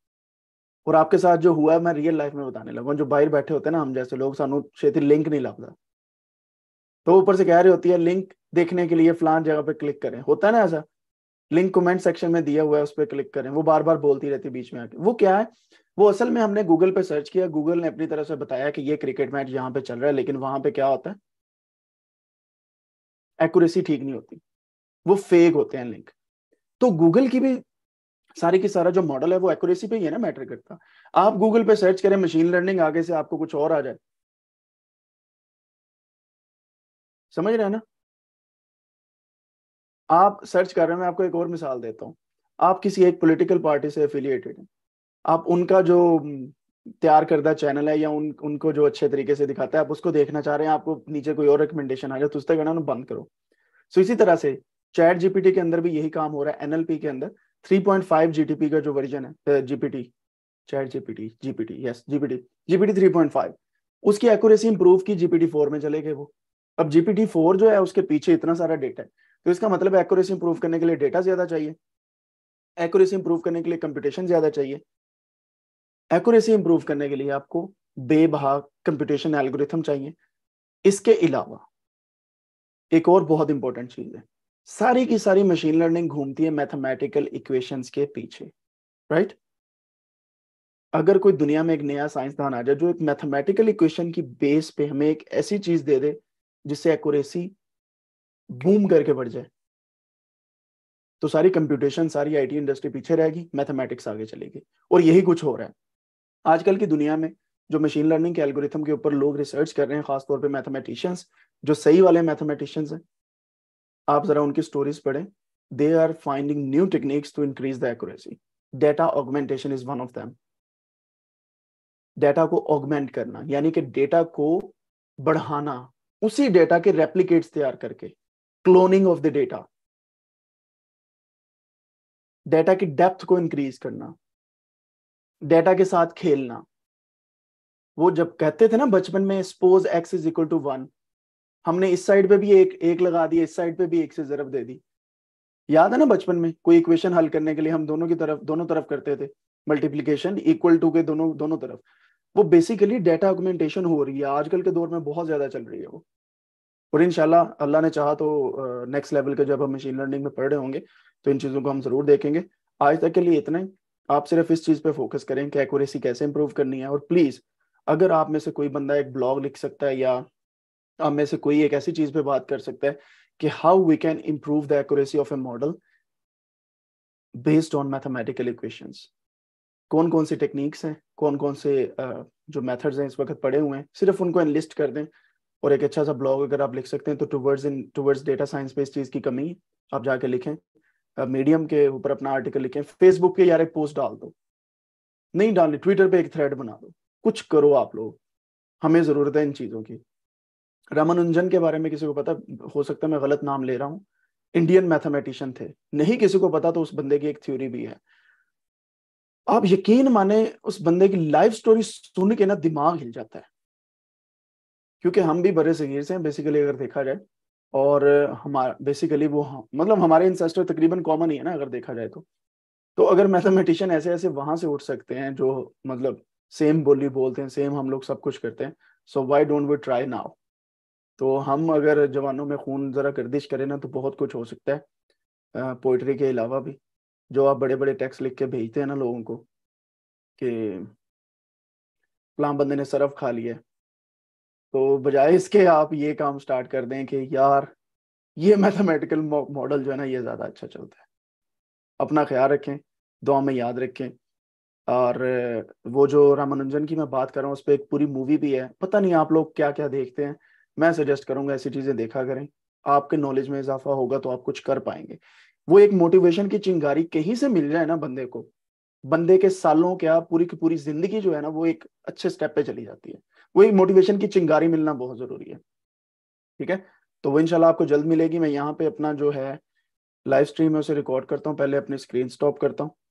और आपके साथ जो हुआ है मैं रियल लाइफ में बताने लगा जो बाहर बैठे होते हैं ना हम जैसे लोग सानू क्षेत्र लिंक नहीं लगता तो ऊपर से कह रही होती है लिंक देखने के लिए फ्लान जगह पे क्लिक करें होता है ना ऐसा लिंक कमेंट सेक्शन में दिया हुआ है उस पर क्लिक करें वो बार बार बोलती रहती है बीच में आके वो क्या है वो असल में हमने गूगल पे सर्च किया गूगल ने अपनी तरफ से बताया कि ये क्रिकेट मैच यहाँ पे चल रहा है लेकिन वहां पे क्या होता है एक्यूरेसी ठीक नहीं होती वो फेक होते हैं लिंक तो गूगल की भी सारे की सारा जो मॉडल है वो एक्यूरेसी पे ही है ना मैटर करता आप गूगल पे सर्च करें मशीन लर्निंग आगे से आपको कुछ और आ जाए समझ रहे हैं ना आप सर्च कर रहे हैं मैं आपको एक और मिसाल देता हूँ आप किसी एक पॉलिटिकल पार्टी से एफिलिएटेड हैं आप उनका जो तैयार करदा चैनल है या उन उनको जो अच्छे तरीके से दिखाता है आप उसको देखना चाह रहे हैं आपको नीचे कोई और रिकमेंडेशन आ जाए तो उस तक ना बंद करो सो इसी तरह से चैट जीपीटी के अंदर भी यही काम हो रहा है एनएलपी के अंदर 3.5 जीटीपी का जो वर्जन है GPT chat GPT GPT yes GPT GPT 3.5 उसकी एक्यूरेसी इंप्रूव की जीपीटी फोर में चले गए वो अब जीपीटी फोर जो है उसके पीछे इतना सारा डेटा है तो इसका मतलब एक्यूरेसी इंप्रूव करने के लिए डेटा ज्यादा चाहिए एक्यूरेसी इंप्रूव करने के लिए कंप्यूटेशन ज्यादा चाहिए एक्यूरेसी इंप्रूव करने के लिए आपको बेबहा कंप्यूटेशन एल्गोरिथम चाहिए इसके अलावा एक और बहुत इंपॉर्टेंट चीज है सारी की सारी मशीन लर्निंग घूमती है मैथमेटिकल इक्वेशंस के पीछे राइट अगर कोई दुनिया में एक नया साइंसदान आ जाए जो एक मैथमेटिकल इक्वेशन की बेस पे हमें एक ऐसी चीज दे दे जिससे एक्यूरेसी बूम करके बढ़ जाए तो सारी कंप्यूटेशन सारी आईटी इंडस्ट्री पीछे रहेगी मैथमेटिक्स आगे चलेगी और यही कुछ हो रहा है आजकल की दुनिया में जो मशीन लर्निंग के एल्गोरिथम के ऊपर लोग रिसर्च कर रहे हैं खासतौर पर मैथमेटिशियंस जो सही वाले मैथमेटिशियंस हैं आप जरा उनकी स्टोरीज पढ़ें they are finding new techniques to increase the accuracy data augmentation is one of them data को ऑगमेंट करना यानी कि डेटा को बढ़ाना उसी डेटा के रेप्लीकेट्स तैयार करके cloning of the data data की डेप्थ को इंक्रीज करना डेटा के साथ खेलना वो जब कहते थे ना बचपन में suppose X is equal to one हमने इस साइड पे भी एक एक लगा दी इस साइड पे भी एक से जरब दे दी याद है ना बचपन में कोई इक्वेशन हल करने के लिए हम दोनों की तरफ दोनों तरफ करते थे मल्टीप्लीकेशन इक्वल टू के दोनों दोनों तरफ वो बेसिकली डेटा ऑगमेंटेशन हो रही है आजकल के दौर में बहुत ज्यादा चल रही है वो और इनशाला अल्लाह ने चाहा तो नेक्स्ट लेवल के जब हम मशीन लर्निंग में पढ़ रहे होंगे तो इन चीज़ों को हम ज़रूर देखेंगे आज तक के लिए इतना ही आप सिर्फ इस चीज़ पे फोकस करें कि एक्यूरेसी कैसे इंप्रूव करनी है और प्लीज़ अगर आप में से कोई बंदा एक ब्लॉग लिख सकता है या आप में से कोई एक ऐसी चीज़ पे बात कर सकता है कि how we can improve the accuracy of a model based on mathematical equations कौन कौन से टेक्निक्स हैं कौन कौन से जो मेथड्स हैं इस वक्त पड़े हुए हैं सिर्फ उनको एनलिस्ट कर दें और एक अच्छा सा ब्लॉग अगर आप लिख सकते हैं तो towards in towards data science पे इस चीज़ की कमी आप जाके लिखें मीडियम के ऊपर अपना आर्टिकल लिखें फेसबुक पे यार एक पोस्ट डाल दो नहीं डालनी ट्विटर पे एक थ्रेड बना दो कुछ करो आप लोग हमें ज़रूरत है इन चीज़ों की रामानुजन के बारे में किसी को पता हो सकता है मैं गलत नाम ले रहा हूँ इंडियन मैथमेटिशियन थे नहीं किसी को पता तो उस बंदे की एक थ्योरी भी है आप यकीन माने उस बंदे की लाइफ स्टोरी सुन के ना दिमाग हिल जाता है क्योंकि हम भी बड़े सगीर से हैं बेसिकली अगर देखा जाए और हमारा बेसिकली वो मतलब हमारे इंसेस्टर तकरीबन कॉमन ही है ना अगर देखा जाए तो तो अगर मैथमेटिशियन ऐसे ऐसे वहां से उठ सकते हैं जो मतलब सेम बोली बोलते हैं सेम हम लोग सब कुछ करते हैं so why don't we try now तो हम अगर जवानों में खून ज़रा गर्दिश करें ना तो बहुत कुछ हो सकता है पोइट्री के अलावा भी जो आप बड़े बड़े टेक्स्ट लिख के भेजते हैं ना लोगों को कि फलाम बंदे ने सरफ खा लिया तो बजाय इसके आप ये काम स्टार्ट कर दें कि यार ये मैथमेटिकल मॉडल जो है ना ये ज़्यादा अच्छा चलता है अपना ख्याल रखें दुआ में याद रखें और वो जो रामानुजन की मैं बात कर रहा हूँ उस पर एक पूरी मूवी भी है पता नहीं आप लोग क्या क्या देखते हैं मैं सजेस्ट करूंगा ऐसी चीज़ें देखा करें आपके नॉलेज में इजाफा होगा तो आप कुछ कर पाएंगे वो एक मोटिवेशन की चिंगारी कहीं से मिल जाए ना बंदे को बंदे के सालों क्या पूरी की पूरी जिंदगी जो है ना वो एक अच्छे स्टेप पे चली जाती है वही मोटिवेशन की चिंगारी मिलना बहुत जरूरी है ठीक है तो वो इनशाला आपको जल्द मिलेगी मैं यहाँ पे अपना जो है लाइव स्ट्रीम है उसे रिकॉर्ड करता हूँ पहले अपनी स्क्रीन स्टॉप करता हूँ